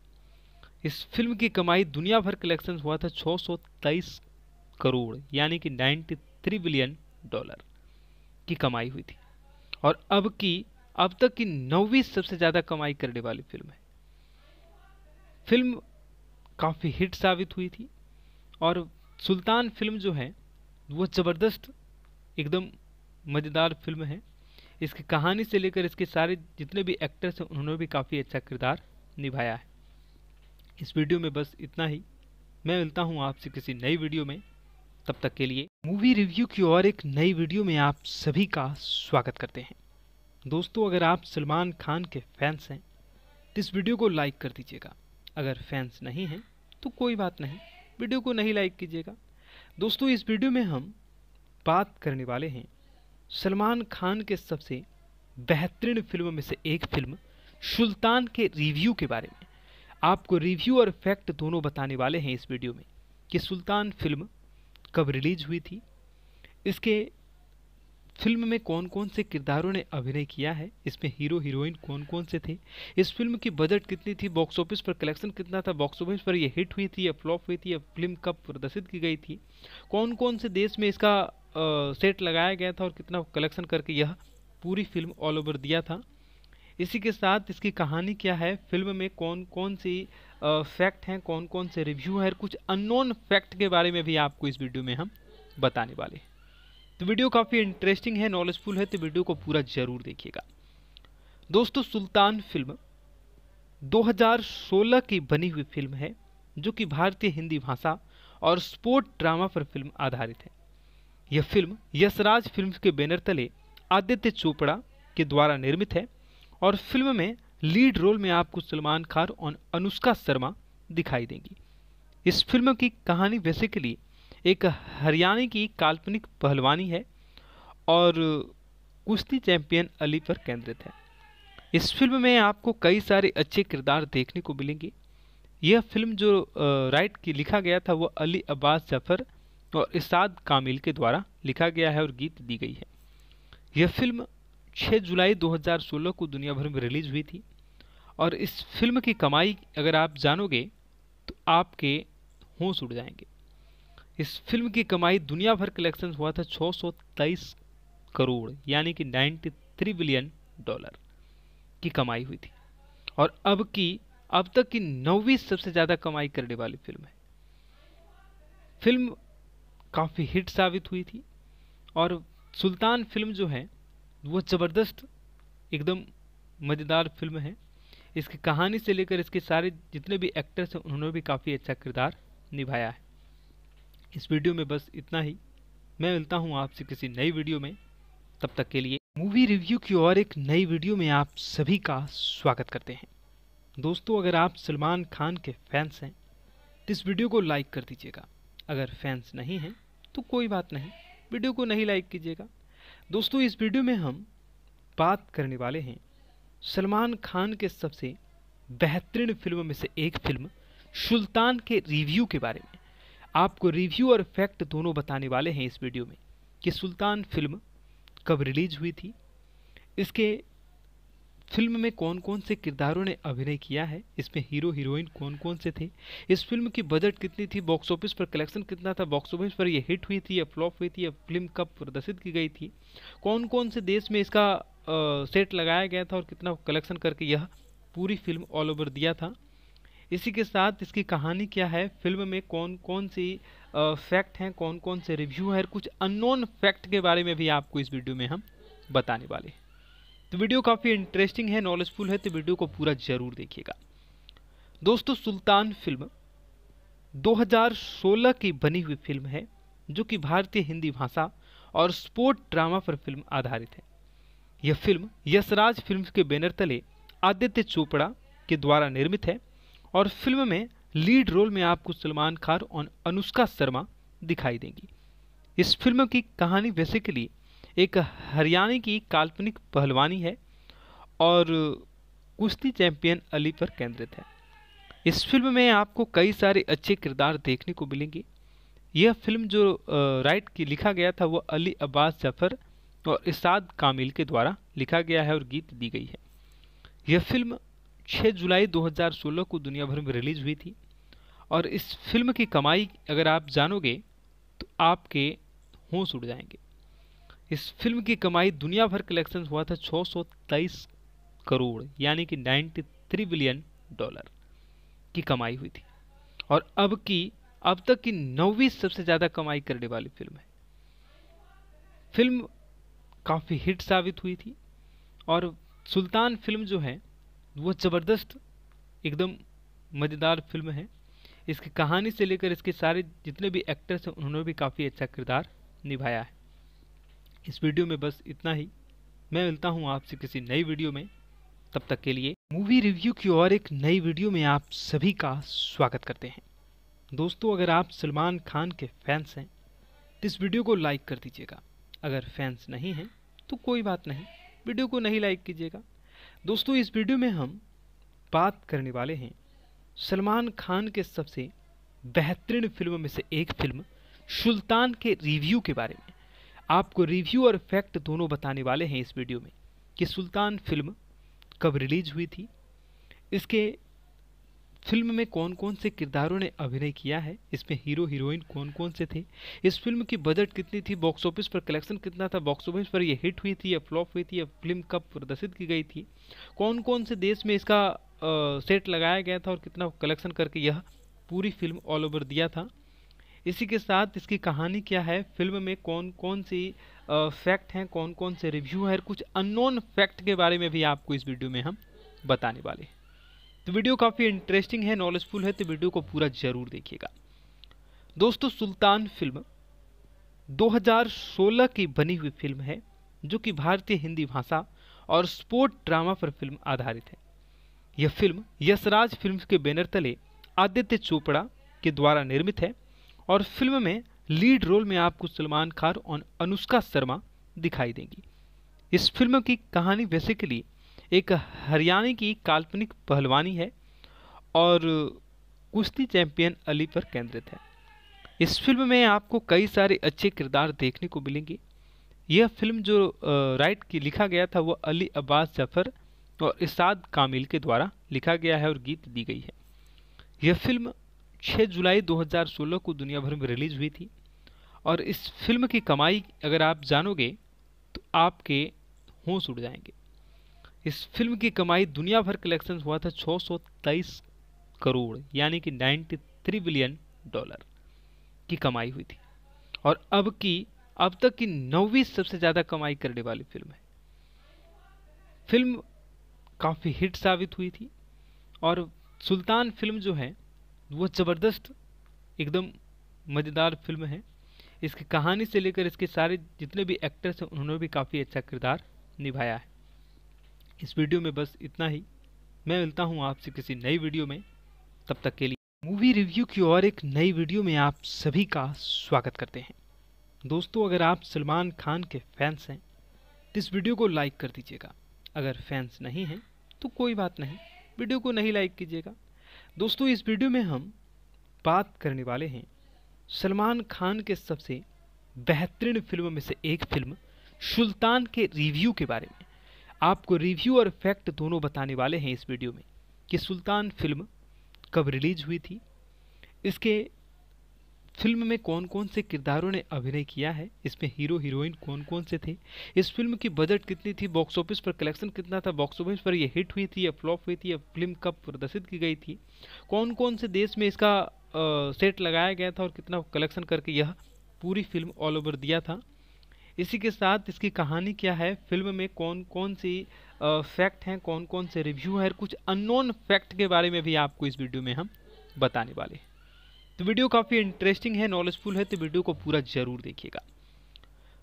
इस फिल्म की कमाई दुनिया भर कलेक्शन हुआ था 623 करोड़ यानी कि 93 बिलियन डॉलर की कमाई हुई थी और अब की अब तक की नौवीं सबसे ज़्यादा कमाई करने वाली फिल्म है फिल्म काफ़ी हिट साबित हुई थी और सुल्तान फिल्म जो है वो ज़बरदस्त एकदम मज़ेदार फिल्म है इसकी कहानी से लेकर इसके सारे जितने भी एक्टर्स हैं उन्होंने भी काफ़ी अच्छा किरदार निभाया है इस वीडियो में बस इतना ही मैं मिलता हूँ आपसे किसी नई वीडियो में तब तक के लिए मूवी रिव्यू की और एक नई वीडियो में आप सभी का स्वागत करते हैं दोस्तों अगर आप सलमान खान के फैंस हैं तो इस वीडियो को लाइक कर दीजिएगा अगर फैंस नहीं हैं तो कोई बात नहीं वीडियो को नहीं लाइक कीजिएगा दोस्तों इस वीडियो में हम बात करने वाले हैं सलमान खान के सबसे बेहतरीन फिल्म में से एक फिल्म सुल्तान के रिव्यू के बारे में आपको रिव्यू और फैक्ट दोनों बताने वाले हैं इस वीडियो में कि सुल्तान फिल्म कब रिलीज हुई थी इसके फिल्म में कौन कौन से किरदारों ने अभिनय किया है इसमें हीरो हीरोइन कौन कौन से थे इस फिल्म की बजट कितनी थी बॉक्स ऑफिस पर कलेक्शन कितना था बॉक्स ऑफिस पर यह हिट हुई थी या फ्लॉप हुई थी या फिल्म कब प्रदर्शित की गई थी कौन कौन से देश में इसका आ, सेट लगाया गया था और कितना कलेक्शन करके यह पूरी फिल्म ऑल ओवर दिया था इसी के साथ इसकी कहानी क्या है फिल्म में कौन कौन सी फैक्ट हैं कौन कौन से रिव्यू हैं कुछ अननोन फैक्ट के बारे में भी आपको इस वीडियो में हम बताने वाले तो वीडियो काफ़ी इंटरेस्टिंग है नॉलेजफुल है तो वीडियो को पूरा ज़रूर देखिएगा दोस्तों सुल्तान फिल्म 2016 की बनी हुई फिल्म है जो कि भारतीय हिंदी भाषा और स्पोर्ट ड्रामा पर फिल्म आधारित है यह फिल्म यशराज फिल्म के बैनर तले आदित्य चोपड़ा के द्वारा निर्मित है और फिल्म में लीड रोल में आपको सलमान खान और अनुष्का शर्मा दिखाई देंगी इस फिल्म की कहानी बेसिकली एक हरियाणा की काल्पनिक पहलवानी है और कुश्ती चैंपियन अली पर केंद्रित है इस फिल्म में आपको कई सारे अच्छे किरदार देखने को मिलेंगे यह फिल्म जो राइट की लिखा गया था वह अली अब्बास जफर और इसाद कामिल के द्वारा लिखा गया है और गीत दी गई है यह फिल्म 6 जुलाई 2016 को दुनिया भर में रिलीज़ हुई थी और इस फिल्म की कमाई अगर आप जानोगे तो आपके होश उड़ जाएंगे इस फिल्म की कमाई दुनिया भर कलेक्शन हुआ था छः करोड़ यानी कि 93 बिलियन डॉलर की कमाई हुई थी और अब की अब तक की नौवीं सबसे ज़्यादा कमाई करने वाली फिल्म है फिल्म काफ़ी हिट साबित हुई थी और सुल्तान फिल्म जो है वो ज़बरदस्त एकदम मज़ेदार फिल्म है इसकी कहानी से लेकर इसके सारे जितने भी एक्टर्स हैं उन्होंने भी काफ़ी अच्छा किरदार निभाया है इस वीडियो में बस इतना ही मैं मिलता हूँ आपसे किसी नई वीडियो में तब तक के लिए मूवी रिव्यू की और एक नई वीडियो में आप सभी का स्वागत करते हैं दोस्तों अगर आप सलमान खान के फैंस हैं तो इस वीडियो को लाइक कर दीजिएगा अगर फैंस नहीं हैं तो कोई बात नहीं वीडियो को नहीं लाइक कीजिएगा दोस्तों इस वीडियो में हम बात करने वाले हैं सलमान खान के सबसे बेहतरीन फिल्मों में से एक फिल्म सुल्तान के रिव्यू के बारे में आपको रिव्यू और फैक्ट दोनों बताने वाले हैं इस वीडियो में कि सुल्तान फिल्म कब रिलीज हुई थी इसके फिल्म में कौन कौन से किरदारों ने अभिनय किया है इसमें हीरो हीरोइन कौन कौन से थे इस फिल्म की बजट कितनी थी बॉक्स ऑफिस पर कलेक्शन कितना था बॉक्स ऑफिस पर यह हिट हुई थी या फ्लॉप हुई थी या फिल्म कब प्रदर्शित की गई थी कौन कौन से देश में इसका आ, सेट लगाया गया था और कितना कलेक्शन करके यह पूरी फिल्म ऑल ओवर दिया था इसी के साथ इसकी कहानी क्या है फिल्म में कौन कौन सी फैक्ट हैं कौन कौन से रिव्यू हैं कुछ अननोन फैक्ट के बारे में भी आपको इस वीडियो में हम बताने वाले हैं तो वीडियो काफ़ी इंटरेस्टिंग है नॉलेजफुल है तो वीडियो को पूरा ज़रूर देखिएगा दोस्तों सुल्तान फिल्म 2016 की बनी हुई फिल्म है जो कि भारतीय हिंदी भाषा और स्पोर्ट ड्रामा पर फिल्म आधारित है यह फिल्म यशराज फिल्म के बैनर तले आदित्य चोपड़ा के द्वारा निर्मित है और फिल्म में लीड रोल में आपको सलमान खान और अनुष्का शर्मा दिखाई देंगी इस फिल्म की कहानी बेसिकली एक हरियाणा की काल्पनिक पहलवानी है और कुश्ती चैंपियन अली पर केंद्रित है इस फिल्म में आपको कई सारे अच्छे किरदार देखने को मिलेंगे यह फिल्म जो राइट की लिखा गया था वह अली अब्बास जफर और इसाद कामिल के द्वारा लिखा गया है और गीत दी गई है यह फिल्म 6 जुलाई 2016 को दुनिया भर में रिलीज हुई थी और इस फिल्म की कमाई अगर आप जानोगे तो आपके होश उड़ जाएंगे इस फिल्म की कमाई दुनिया भर कलेक्शन हुआ था 623 करोड़ यानी कि 93 बिलियन डॉलर की कमाई हुई थी और अब की अब तक की नौवीं सबसे ज़्यादा कमाई करने वाली फिल्म है फिल्म काफ़ी हिट साबित हुई थी और सुल्तान फिल्म जो है वो ज़बरदस्त एकदम मज़ेदार फिल्म है इसकी कहानी से लेकर इसके सारे जितने भी एक्टर्स हैं उन्होंने भी काफ़ी अच्छा किरदार निभाया है इस वीडियो में बस इतना ही मैं मिलता हूँ आपसे किसी नई वीडियो में तब तक के लिए मूवी रिव्यू की और एक नई वीडियो में आप सभी का स्वागत करते हैं दोस्तों अगर आप सलमान खान के फैंस हैं तो इस वीडियो को लाइक कर दीजिएगा अगर फैंस नहीं हैं तो कोई बात नहीं वीडियो को नहीं लाइक कीजिएगा दोस्तों इस वीडियो में हम बात करने वाले हैं सलमान खान के सबसे बेहतरीन फिल्म में से एक फिल्म सुल्तान के रिव्यू के बारे में आपको रिव्यू और फैक्ट दोनों बताने वाले हैं इस वीडियो में कि सुल्तान फिल्म कब रिलीज हुई थी इसके फिल्म में कौन कौन से किरदारों ने अभिनय किया है इसमें हीरो हीरोइन कौन कौन से थे इस फिल्म की बजट कितनी थी बॉक्स ऑफिस पर कलेक्शन कितना था बॉक्स ऑफिस पर यह हिट हुई थी या फ्लॉप हुई थी या फिल्म कब प्रदर्शित की गई थी कौन कौन से देश में इसका आ, सेट लगाया गया था और कितना कलेक्शन करके यह पूरी फिल्म ऑल ओवर दिया था इसी के साथ इसकी कहानी क्या है फिल्म में कौन कौन सी फैक्ट हैं कौन कौन से रिव्यू है कुछ अननोन फैक्ट के बारे में भी आपको इस वीडियो में हम बताने वाले तो वीडियो काफ़ी इंटरेस्टिंग है नॉलेजफुल है तो वीडियो को पूरा ज़रूर देखिएगा दोस्तों सुल्तान फिल्म 2016 की बनी हुई फिल्म है जो कि भारतीय हिंदी भाषा और स्पोर्ट ड्रामा पर फिल्म आधारित है यह फिल्म यशराज फिल्म के बैनर तले आदित्य चोपड़ा के द्वारा निर्मित है और फिल्म में लीड रोल में आपको सलमान खान और अनुष्का शर्मा दिखाई देंगी इस फिल्म की कहानी बेसिकली एक हरियाणा की काल्पनिक पहलवानी है और कुश्ती चैंपियन अली पर केंद्रित है इस फिल्म में आपको कई सारे अच्छे किरदार देखने को मिलेंगे यह फिल्म जो राइट की लिखा गया था वह अली अब्बास जफर और इसाद कामिल के द्वारा लिखा गया है और गीत दी गई है यह फिल्म 6 जुलाई 2016 को दुनिया भर में रिलीज़ हुई थी और इस फिल्म की कमाई अगर आप जानोगे तो आपके होश उड़ जाएंगे इस फिल्म की कमाई दुनिया भर कलेक्शन हुआ था छः करोड़ यानी कि 93 बिलियन डॉलर की कमाई हुई थी और अब की अब तक की नौवीं सबसे ज़्यादा कमाई करने वाली फिल्म है फिल्म काफ़ी हिट साबित हुई थी और सुल्तान फिल्म जो है वो ज़बरदस्त एकदम मज़ेदार फिल्म है इसकी कहानी से लेकर इसके सारे जितने भी एक्टर्स हैं उन्होंने भी काफ़ी अच्छा किरदार निभाया है इस वीडियो में बस इतना ही मैं मिलता हूँ आपसे किसी नई वीडियो में तब तक के लिए मूवी रिव्यू की और एक नई वीडियो में आप सभी का स्वागत करते हैं दोस्तों अगर आप सलमान खान के फैंस हैं तो इस वीडियो को लाइक कर दीजिएगा अगर फैंस नहीं हैं तो कोई बात नहीं वीडियो को नहीं लाइक कीजिएगा दोस्तों इस वीडियो में हम बात करने वाले हैं सलमान खान के सबसे बेहतरीन फिल्मों में से एक फिल्म सुल्तान के रिव्यू के बारे में आपको रिव्यू और फैक्ट दोनों बताने वाले हैं इस वीडियो में कि सुल्तान फिल्म कब रिलीज हुई थी इसके फिल्म में कौन कौन से किरदारों ने अभिनय किया है इसमें हीरो हीरोइन कौन कौन से थे इस फिल्म की बजट कितनी थी बॉक्स ऑफिस पर कलेक्शन कितना था बॉक्स ऑफिस पर यह हिट हुई थी या फ्लॉप हुई थी या फिल्म कब प्रदर्शित की गई थी कौन कौन से देश में इसका आ, सेट लगाया गया था और कितना कलेक्शन करके यह पूरी फिल्म ऑल ओवर दिया था इसी के साथ इसकी कहानी क्या है फिल्म में कौन कौन सी फैक्ट हैं कौन कौन से रिव्यू हैं कुछ अननोन फैक्ट के बारे में भी आपको इस वीडियो में हम बताने वाले हैं तो वीडियो काफ़ी इंटरेस्टिंग है नॉलेजफुल है तो वीडियो को पूरा ज़रूर देखिएगा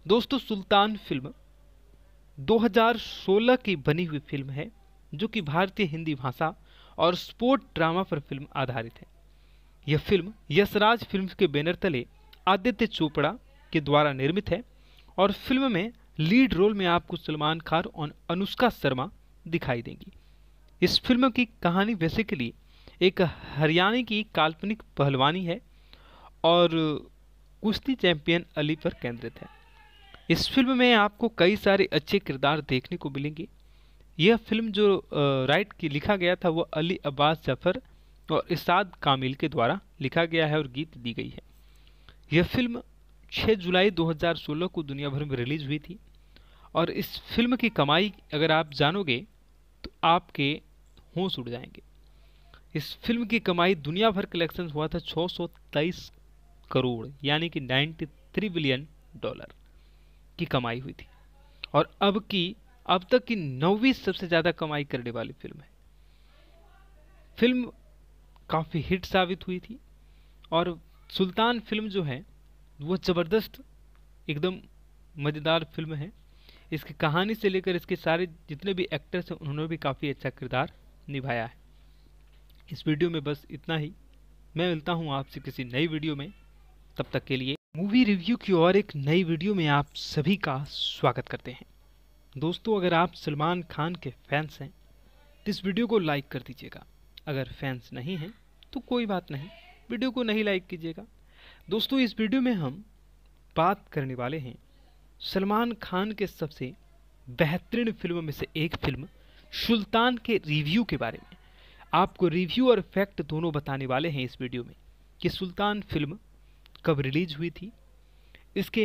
दोस्तों सुल्तान फिल्म 2016 की बनी हुई फिल्म है जो कि भारतीय हिंदी भाषा और स्पोर्ट ड्रामा पर फिल्म आधारित है यह फिल्म यशराज फिल्म के बैनर तले आदित्य चोपड़ा के द्वारा निर्मित है और फिल्म में लीड रोल में आपको सलमान खान और अनुष्का शर्मा दिखाई देंगी इस फिल्म की कहानी बेसिकली एक हरियाणा की काल्पनिक पहलवानी है और कुश्ती चैंपियन अली पर केंद्रित है इस फिल्म में आपको कई सारे अच्छे किरदार देखने को मिलेंगे यह फिल्म जो राइट की लिखा गया था वह अली अब्बास जफर और इसाद कामिल के द्वारा लिखा गया है और गीत दी गई है यह फिल्म 6 जुलाई 2016 को दुनिया भर में रिलीज हुई थी और इस फिल्म की कमाई अगर आप जानोगे तो आपके होश उड़ जाएंगे इस फिल्म की कमाई दुनिया भर कलेक्शन हुआ था 623 करोड़ यानी कि 93 बिलियन डॉलर की कमाई हुई थी और अब की अब तक की नौवीं सबसे ज़्यादा कमाई करने वाली फिल्म है फिल्म काफ़ी हिट साबित हुई थी और सुल्तान फिल्म जो है वो ज़बरदस्त एकदम मज़ेदार फिल्म है इसकी कहानी से लेकर इसके सारे जितने भी एक्टर्स हैं उन्होंने भी काफ़ी अच्छा किरदार निभाया है इस वीडियो में बस इतना ही मैं मिलता हूँ आपसे किसी नई वीडियो में तब तक के लिए मूवी रिव्यू की और एक नई वीडियो में आप सभी का स्वागत करते हैं दोस्तों अगर आप सलमान खान के फैंस हैं तो इस वीडियो को लाइक कर दीजिएगा अगर फैंस नहीं हैं तो कोई बात नहीं वीडियो को नहीं लाइक कीजिएगा दोस्तों इस वीडियो में हम बात करने वाले हैं सलमान खान के सबसे बेहतरीन फिल्मों में से एक फिल्म सुल्तान के रिव्यू के बारे में आपको रिव्यू और फैक्ट दोनों बताने वाले हैं इस वीडियो में कि सुल्तान फिल्म कब रिलीज हुई थी इसके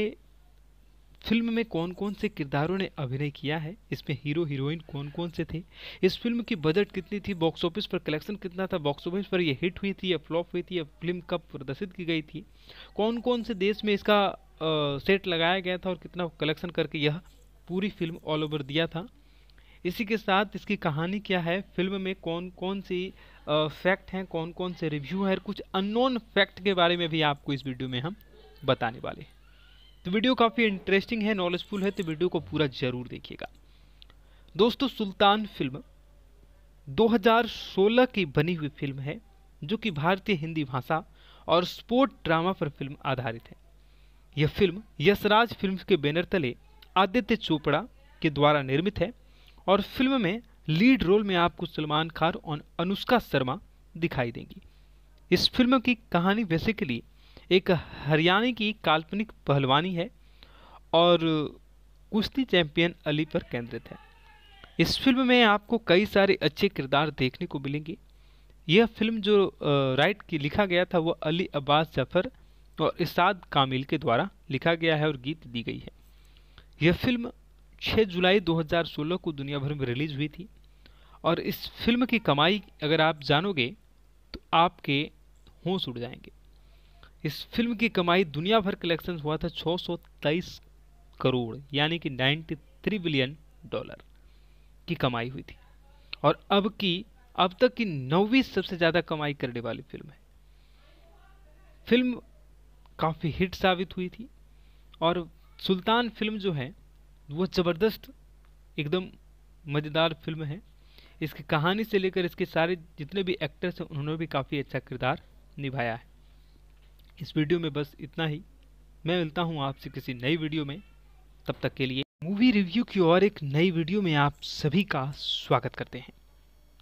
फिल्म में कौन कौन से किरदारों ने अभिनय किया है इसमें हीरो हीरोइन कौन कौन से थे इस फिल्म की बजट कितनी थी बॉक्स ऑफिस पर कलेक्शन कितना था बॉक्स ऑफिस पर ये हिट हुई थी या फ्लॉप हुई थी या फिल्म कब प्रदर्शित की गई थी कौन कौन से देश में इसका आ, सेट लगाया गया था और कितना कलेक्शन करके यह पूरी फिल्म ऑल ओवर दिया था इसी के साथ इसकी कहानी क्या है फिल्म में कौन कौन सी फैक्ट हैं कौन कौन से रिव्यू है कुछ अननोन फैक्ट के बारे में भी आपको इस वीडियो में हम बताने वाले हैं तो वीडियो काफ़ी इंटरेस्टिंग है नॉलेजफुल है तो वीडियो को पूरा ज़रूर देखिएगा दोस्तों सुल्तान फिल्म 2016 की बनी हुई फिल्म है जो कि भारतीय हिंदी भाषा और स्पोर्ट ड्रामा पर फिल्म आधारित है यह फिल्म यशराज फिल्म के बैनर तले आदित्य चोपड़ा के द्वारा निर्मित है और फिल्म में लीड रोल में आपको सलमान खान और अनुष्का शर्मा दिखाई देंगी इस फिल्म की कहानी बेसिकली एक हरियाणा की काल्पनिक पहलवानी है और कुश्ती चैंपियन अली पर केंद्रित है इस फिल्म में आपको कई सारे अच्छे किरदार देखने को मिलेंगे यह फिल्म जो राइट की लिखा गया था वो अली अब्बास जफर और इसाद कामिल के द्वारा लिखा गया है और गीत दी गई है यह फिल्म 6 जुलाई 2016 को दुनिया भर में रिलीज़ हुई थी और इस फिल्म की कमाई अगर आप जानोगे तो आपके होश उड़ जाएंगे इस फिल्म की कमाई दुनिया भर कलेक्शन हुआ था छः करोड़ यानी कि 93 बिलियन डॉलर की कमाई हुई थी और अब की अब तक की नौवीं सबसे ज़्यादा कमाई करने वाली फिल्म है फिल्म काफ़ी हिट साबित हुई थी और सुल्तान फिल्म जो है वो ज़बरदस्त एकदम मज़ेदार फिल्म है इसकी कहानी से लेकर इसके सारे जितने भी एक्टर्स हैं उन्होंने भी काफ़ी अच्छा किरदार निभाया है इस वीडियो में बस इतना ही मैं मिलता हूँ आपसे किसी नई वीडियो में तब तक के लिए मूवी रिव्यू की और एक नई वीडियो में आप सभी का स्वागत करते हैं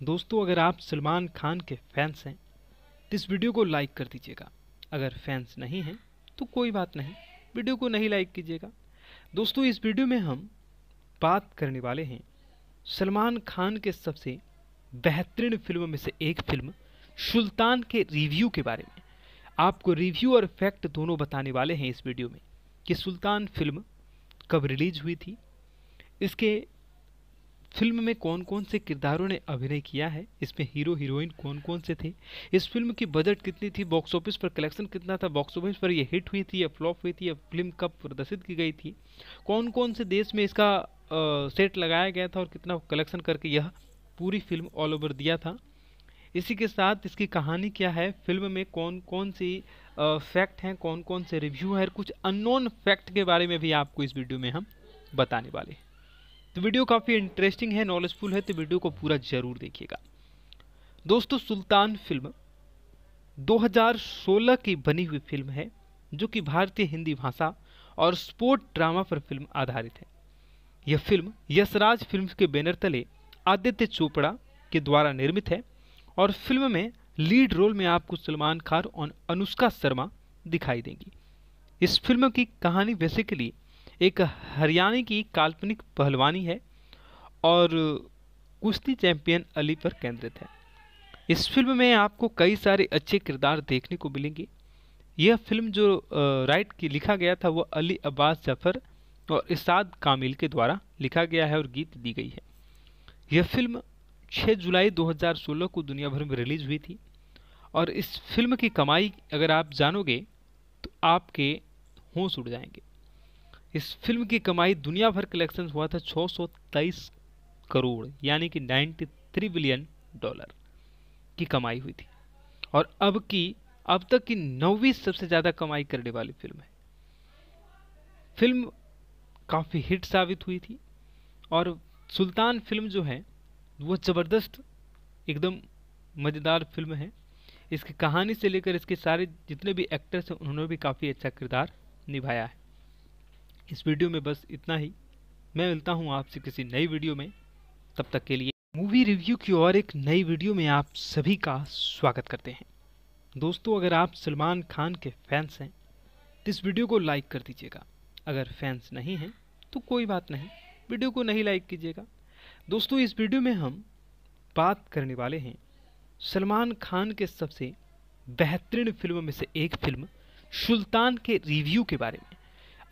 दोस्तों अगर आप सलमान खान के फैंस हैं तो इस वीडियो को लाइक कर दीजिएगा अगर फैंस नहीं हैं तो कोई बात नहीं वीडियो को नहीं लाइक कीजिएगा दोस्तों इस वीडियो में हम बात करने वाले हैं सलमान खान के सबसे बेहतरीन फिल्मों में से एक फिल्म सुल्तान के रिव्यू के बारे में आपको रिव्यू और फैक्ट दोनों बताने वाले हैं इस वीडियो में कि सुल्तान फिल्म कब रिलीज हुई थी इसके फिल्म में कौन कौन से किरदारों ने अभिनय किया है इसमें हीरो हीरोइन कौन कौन से थे इस फिल्म की बजट कितनी थी बॉक्स ऑफिस पर कलेक्शन कितना था बॉक्स ऑफिस पर यह हिट हुई थी या फ्लॉप हुई थी या फिल्म कब प्रदर्शित की गई थी कौन कौन से देश में इसका आ, सेट लगाया गया था और कितना कलेक्शन करके यह पूरी फिल्म ऑल ओवर दिया था इसी के साथ इसकी कहानी क्या है फिल्म में कौन कौन सी फैक्ट हैं कौन कौन से रिव्यू हैं कुछ अननोन फैक्ट के बारे में भी आपको इस वीडियो में हम बताने वाले हैं तो वीडियो काफ़ी इंटरेस्टिंग है नॉलेजफुल है तो वीडियो को पूरा ज़रूर देखिएगा दोस्तों सुल्तान फिल्म 2016 की बनी हुई फिल्म है जो कि भारतीय हिंदी भाषा और स्पोर्ट ड्रामा पर फिल्म आधारित है यह फिल्म यशराज फिल्म के बैनर तले आदित्य चोपड़ा के द्वारा निर्मित है और फिल्म में लीड रोल में आपको सलमान खान और अनुष्का शर्मा दिखाई देंगी इस फिल्म की कहानी बेसिकली एक हरियाणा की काल्पनिक पहलवानी है और कुश्ती चैंपियन अली पर केंद्रित है इस फिल्म में आपको कई सारे अच्छे किरदार देखने को मिलेंगे यह फिल्म जो राइट की लिखा गया था वह अली अब्बास जफर और इसाद कामिल के द्वारा लिखा गया है और गीत दी गई है यह फिल्म 6 जुलाई 2016 को दुनिया भर में रिलीज हुई थी और इस फिल्म की कमाई अगर आप जानोगे तो आपके होश उड़ जाएंगे इस फिल्म की कमाई दुनिया भर कलेक्शन हुआ था 623 करोड़ यानी कि 93 बिलियन डॉलर की कमाई हुई थी और अब की अब तक की नौवीं सबसे ज़्यादा कमाई करने वाली फिल्म है फिल्म काफ़ी हिट साबित हुई थी और सुल्तान फिल्म जो है वो ज़बरदस्त एकदम मज़ेदार फिल्म है इसकी कहानी से लेकर इसके सारे जितने भी एक्टर्स हैं उन्होंने भी काफ़ी अच्छा किरदार निभाया है इस वीडियो में बस इतना ही मैं मिलता हूँ आपसे किसी नई वीडियो में तब तक के लिए मूवी रिव्यू की और एक नई वीडियो में आप सभी का स्वागत करते हैं दोस्तों अगर आप सलमान खान के फैंस हैं तो इस वीडियो को लाइक कर दीजिएगा अगर फैंस नहीं हैं तो कोई बात नहीं वीडियो को नहीं लाइक कीजिएगा दोस्तों इस वीडियो में हम बात करने वाले हैं सलमान खान के सबसे बेहतरीन फिल्म में से एक फिल्म सुल्तान के रिव्यू के बारे में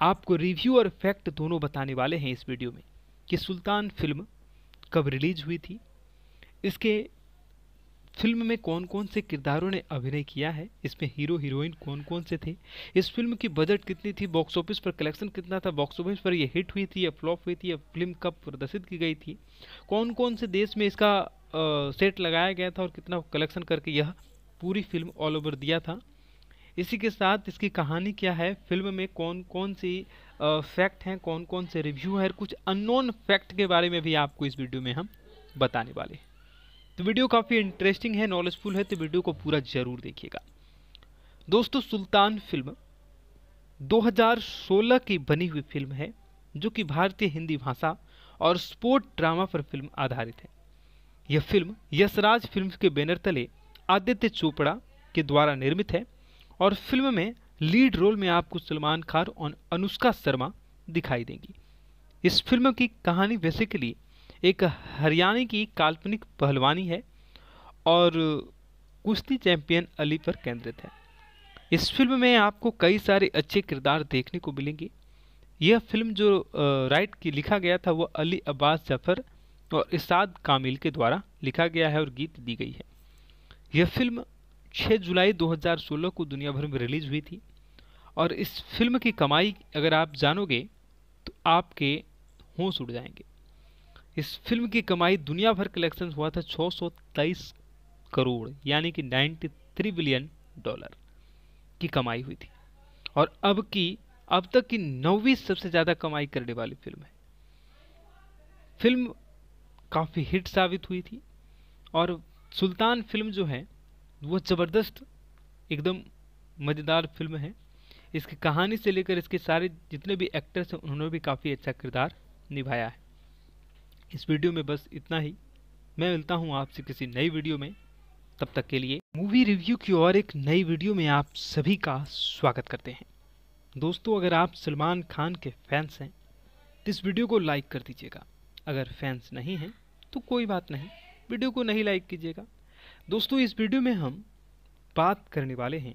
आपको रिव्यू और फैक्ट दोनों बताने वाले हैं इस वीडियो में कि सुल्तान फिल्म कब रिलीज हुई थी इसके फिल्म में कौन कौन से किरदारों ने अभिनय किया है इसमें हीरो हीरोइन कौन कौन से थे इस फिल्म की बजट कितनी थी बॉक्स ऑफिस पर कलेक्शन कितना था बॉक्स ऑफिस पर यह हिट हुई थी या फ्लॉप हुई थी या फिल्म कब प्रदर्शित की गई थी कौन कौन से देश में इसका आ, सेट लगाया गया था और कितना कलेक्शन करके यह पूरी फिल्म ऑल ओवर दिया था इसी के साथ इसकी कहानी क्या है फिल्म में कौन कौन सी फैक्ट हैं कौन कौन से रिव्यू हैं कुछ अननोन फैक्ट के बारे में भी आपको इस वीडियो में हम बताने वाले तो वीडियो काफ़ी इंटरेस्टिंग है नॉलेजफुल है तो वीडियो को पूरा ज़रूर देखिएगा दोस्तों सुल्तान फिल्म 2016 की बनी हुई फिल्म है जो कि भारतीय हिंदी भाषा और स्पोर्ट ड्रामा पर फिल्म आधारित है यह फिल्म यशराज फिल्म के बैनर तले आदित्य चोपड़ा के द्वारा निर्मित है और फिल्म में लीड रोल में आपको सलमान खान और अनुष्का शर्मा दिखाई देंगी इस फिल्म की कहानी बेसिकली एक हरियाणा की काल्पनिक पहलवानी है और कुश्ती चैंपियन अली पर केंद्रित है इस फिल्म में आपको कई सारे अच्छे किरदार देखने को मिलेंगे यह फिल्म जो राइट की लिखा गया था वह अली अब्बास जफर और इसाद कामिल के द्वारा लिखा गया है और गीत दी गई है यह फिल्म 6 जुलाई 2016 को दुनिया भर में रिलीज़ हुई थी और इस फिल्म की कमाई अगर आप जानोगे तो आपके होश उड़ जाएंगे इस फिल्म की कमाई दुनिया भर कलेक्शन हुआ था छः करोड़ यानी कि 93 बिलियन डॉलर की कमाई हुई थी और अब की अब तक की नौवीं सबसे ज़्यादा कमाई करने वाली फिल्म है फिल्म काफ़ी हिट साबित हुई थी और सुल्तान फिल्म जो है बहुत ज़बरदस्त एकदम मज़ेदार फिल्म है इसकी कहानी से लेकर इसके सारे जितने भी एक्टर्स हैं उन्होंने भी काफ़ी अच्छा किरदार निभाया है इस वीडियो में बस इतना ही मैं मिलता हूँ आपसे किसी नई वीडियो में तब तक के लिए मूवी रिव्यू की और एक नई वीडियो में आप सभी का स्वागत करते हैं दोस्तों अगर आप सलमान खान के फैंस हैं तो इस वीडियो को लाइक कर दीजिएगा अगर फैंस नहीं हैं तो कोई बात नहीं वीडियो को नहीं लाइक कीजिएगा दोस्तों इस वीडियो में हम बात करने वाले हैं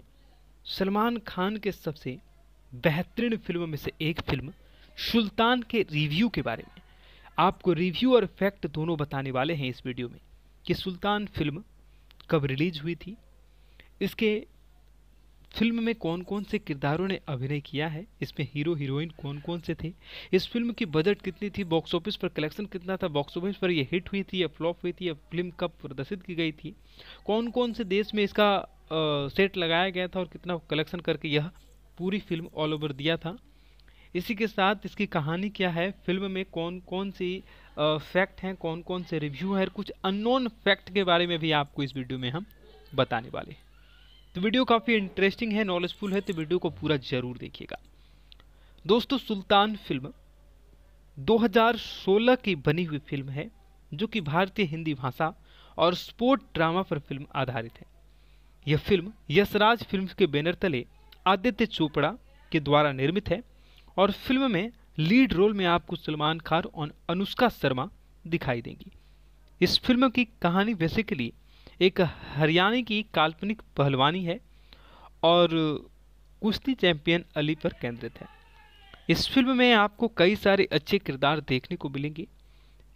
सलमान खान के सबसे बेहतरीन फिल्मों में से एक फिल्म सुल्तान के रिव्यू के बारे में आपको रिव्यू और फैक्ट दोनों बताने वाले हैं इस वीडियो में कि सुल्तान फिल्म कब रिलीज हुई थी इसके फिल्म में कौन कौन से किरदारों ने अभिनय किया है इसमें हीरो हीरोइन कौन कौन से थे इस फिल्म की बजट कितनी थी बॉक्स ऑफिस पर कलेक्शन कितना था बॉक्स ऑफिस पर यह हिट हुई थी या फ्लॉप हुई थी या फिल्म कब प्रदर्शित की गई थी कौन कौन से देश में इसका आ, सेट लगाया गया था और कितना कलेक्शन करके यह पूरी फिल्म ऑल ओवर दिया था इसी के साथ इसकी कहानी क्या है फिल्म में कौन कौन सी फैक्ट हैं कौन कौन से रिव्यू हैं कुछ अननोन फैक्ट के बारे में भी आपको इस वीडियो में हम बताने वाले हैं तो वीडियो काफ़ी इंटरेस्टिंग है नॉलेजफुल है तो वीडियो को पूरा ज़रूर देखिएगा दोस्तों सुल्तान फिल्म 2016 की बनी हुई फिल्म है जो कि भारतीय हिंदी भाषा और स्पोर्ट ड्रामा पर फिल्म आधारित है यह फिल्म यशराज फिल्म के बैनर तले आदित्य चोपड़ा के द्वारा निर्मित है और फिल्म में लीड रोल में आपको सलमान खान और अनुष्का शर्मा दिखाई देंगी इस फिल्म की कहानी बेसिकली एक हरियाणा की काल्पनिक पहलवानी है और कुश्ती चैंपियन अली पर केंद्रित है इस फिल्म में आपको कई सारे अच्छे किरदार देखने को मिलेंगे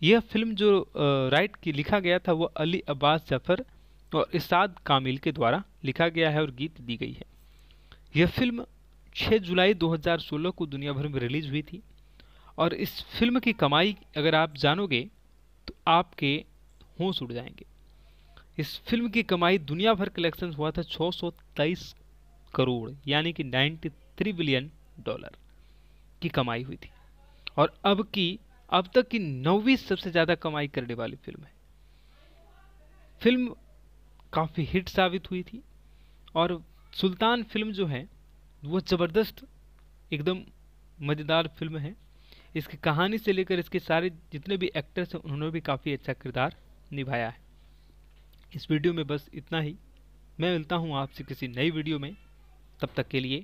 यह फिल्म जो राइट की लिखा गया था वह अली अब्बास जफर और इसाद कामिल के द्वारा लिखा गया है और गीत दी गई है यह फिल्म 6 जुलाई 2016 को दुनिया भर में रिलीज़ हुई थी और इस फिल्म की कमाई अगर आप जानोगे तो आपके होश उड़ जाएंगे इस फिल्म की कमाई दुनिया भर कलेक्शन हुआ था 623 करोड़ यानी कि 93 बिलियन डॉलर की कमाई हुई थी और अब की अब तक की नौवीं सबसे ज़्यादा कमाई करने वाली फिल्म है फिल्म काफ़ी हिट साबित हुई थी और सुल्तान फिल्म जो है वो ज़बरदस्त एकदम मज़ेदार फिल्म है इसकी कहानी से लेकर इसके सारे जितने भी एक्टर्स हैं उन्होंने भी काफ़ी अच्छा किरदार निभाया है इस वीडियो में बस इतना ही मैं मिलता हूँ आपसे किसी नई वीडियो में तब तक के लिए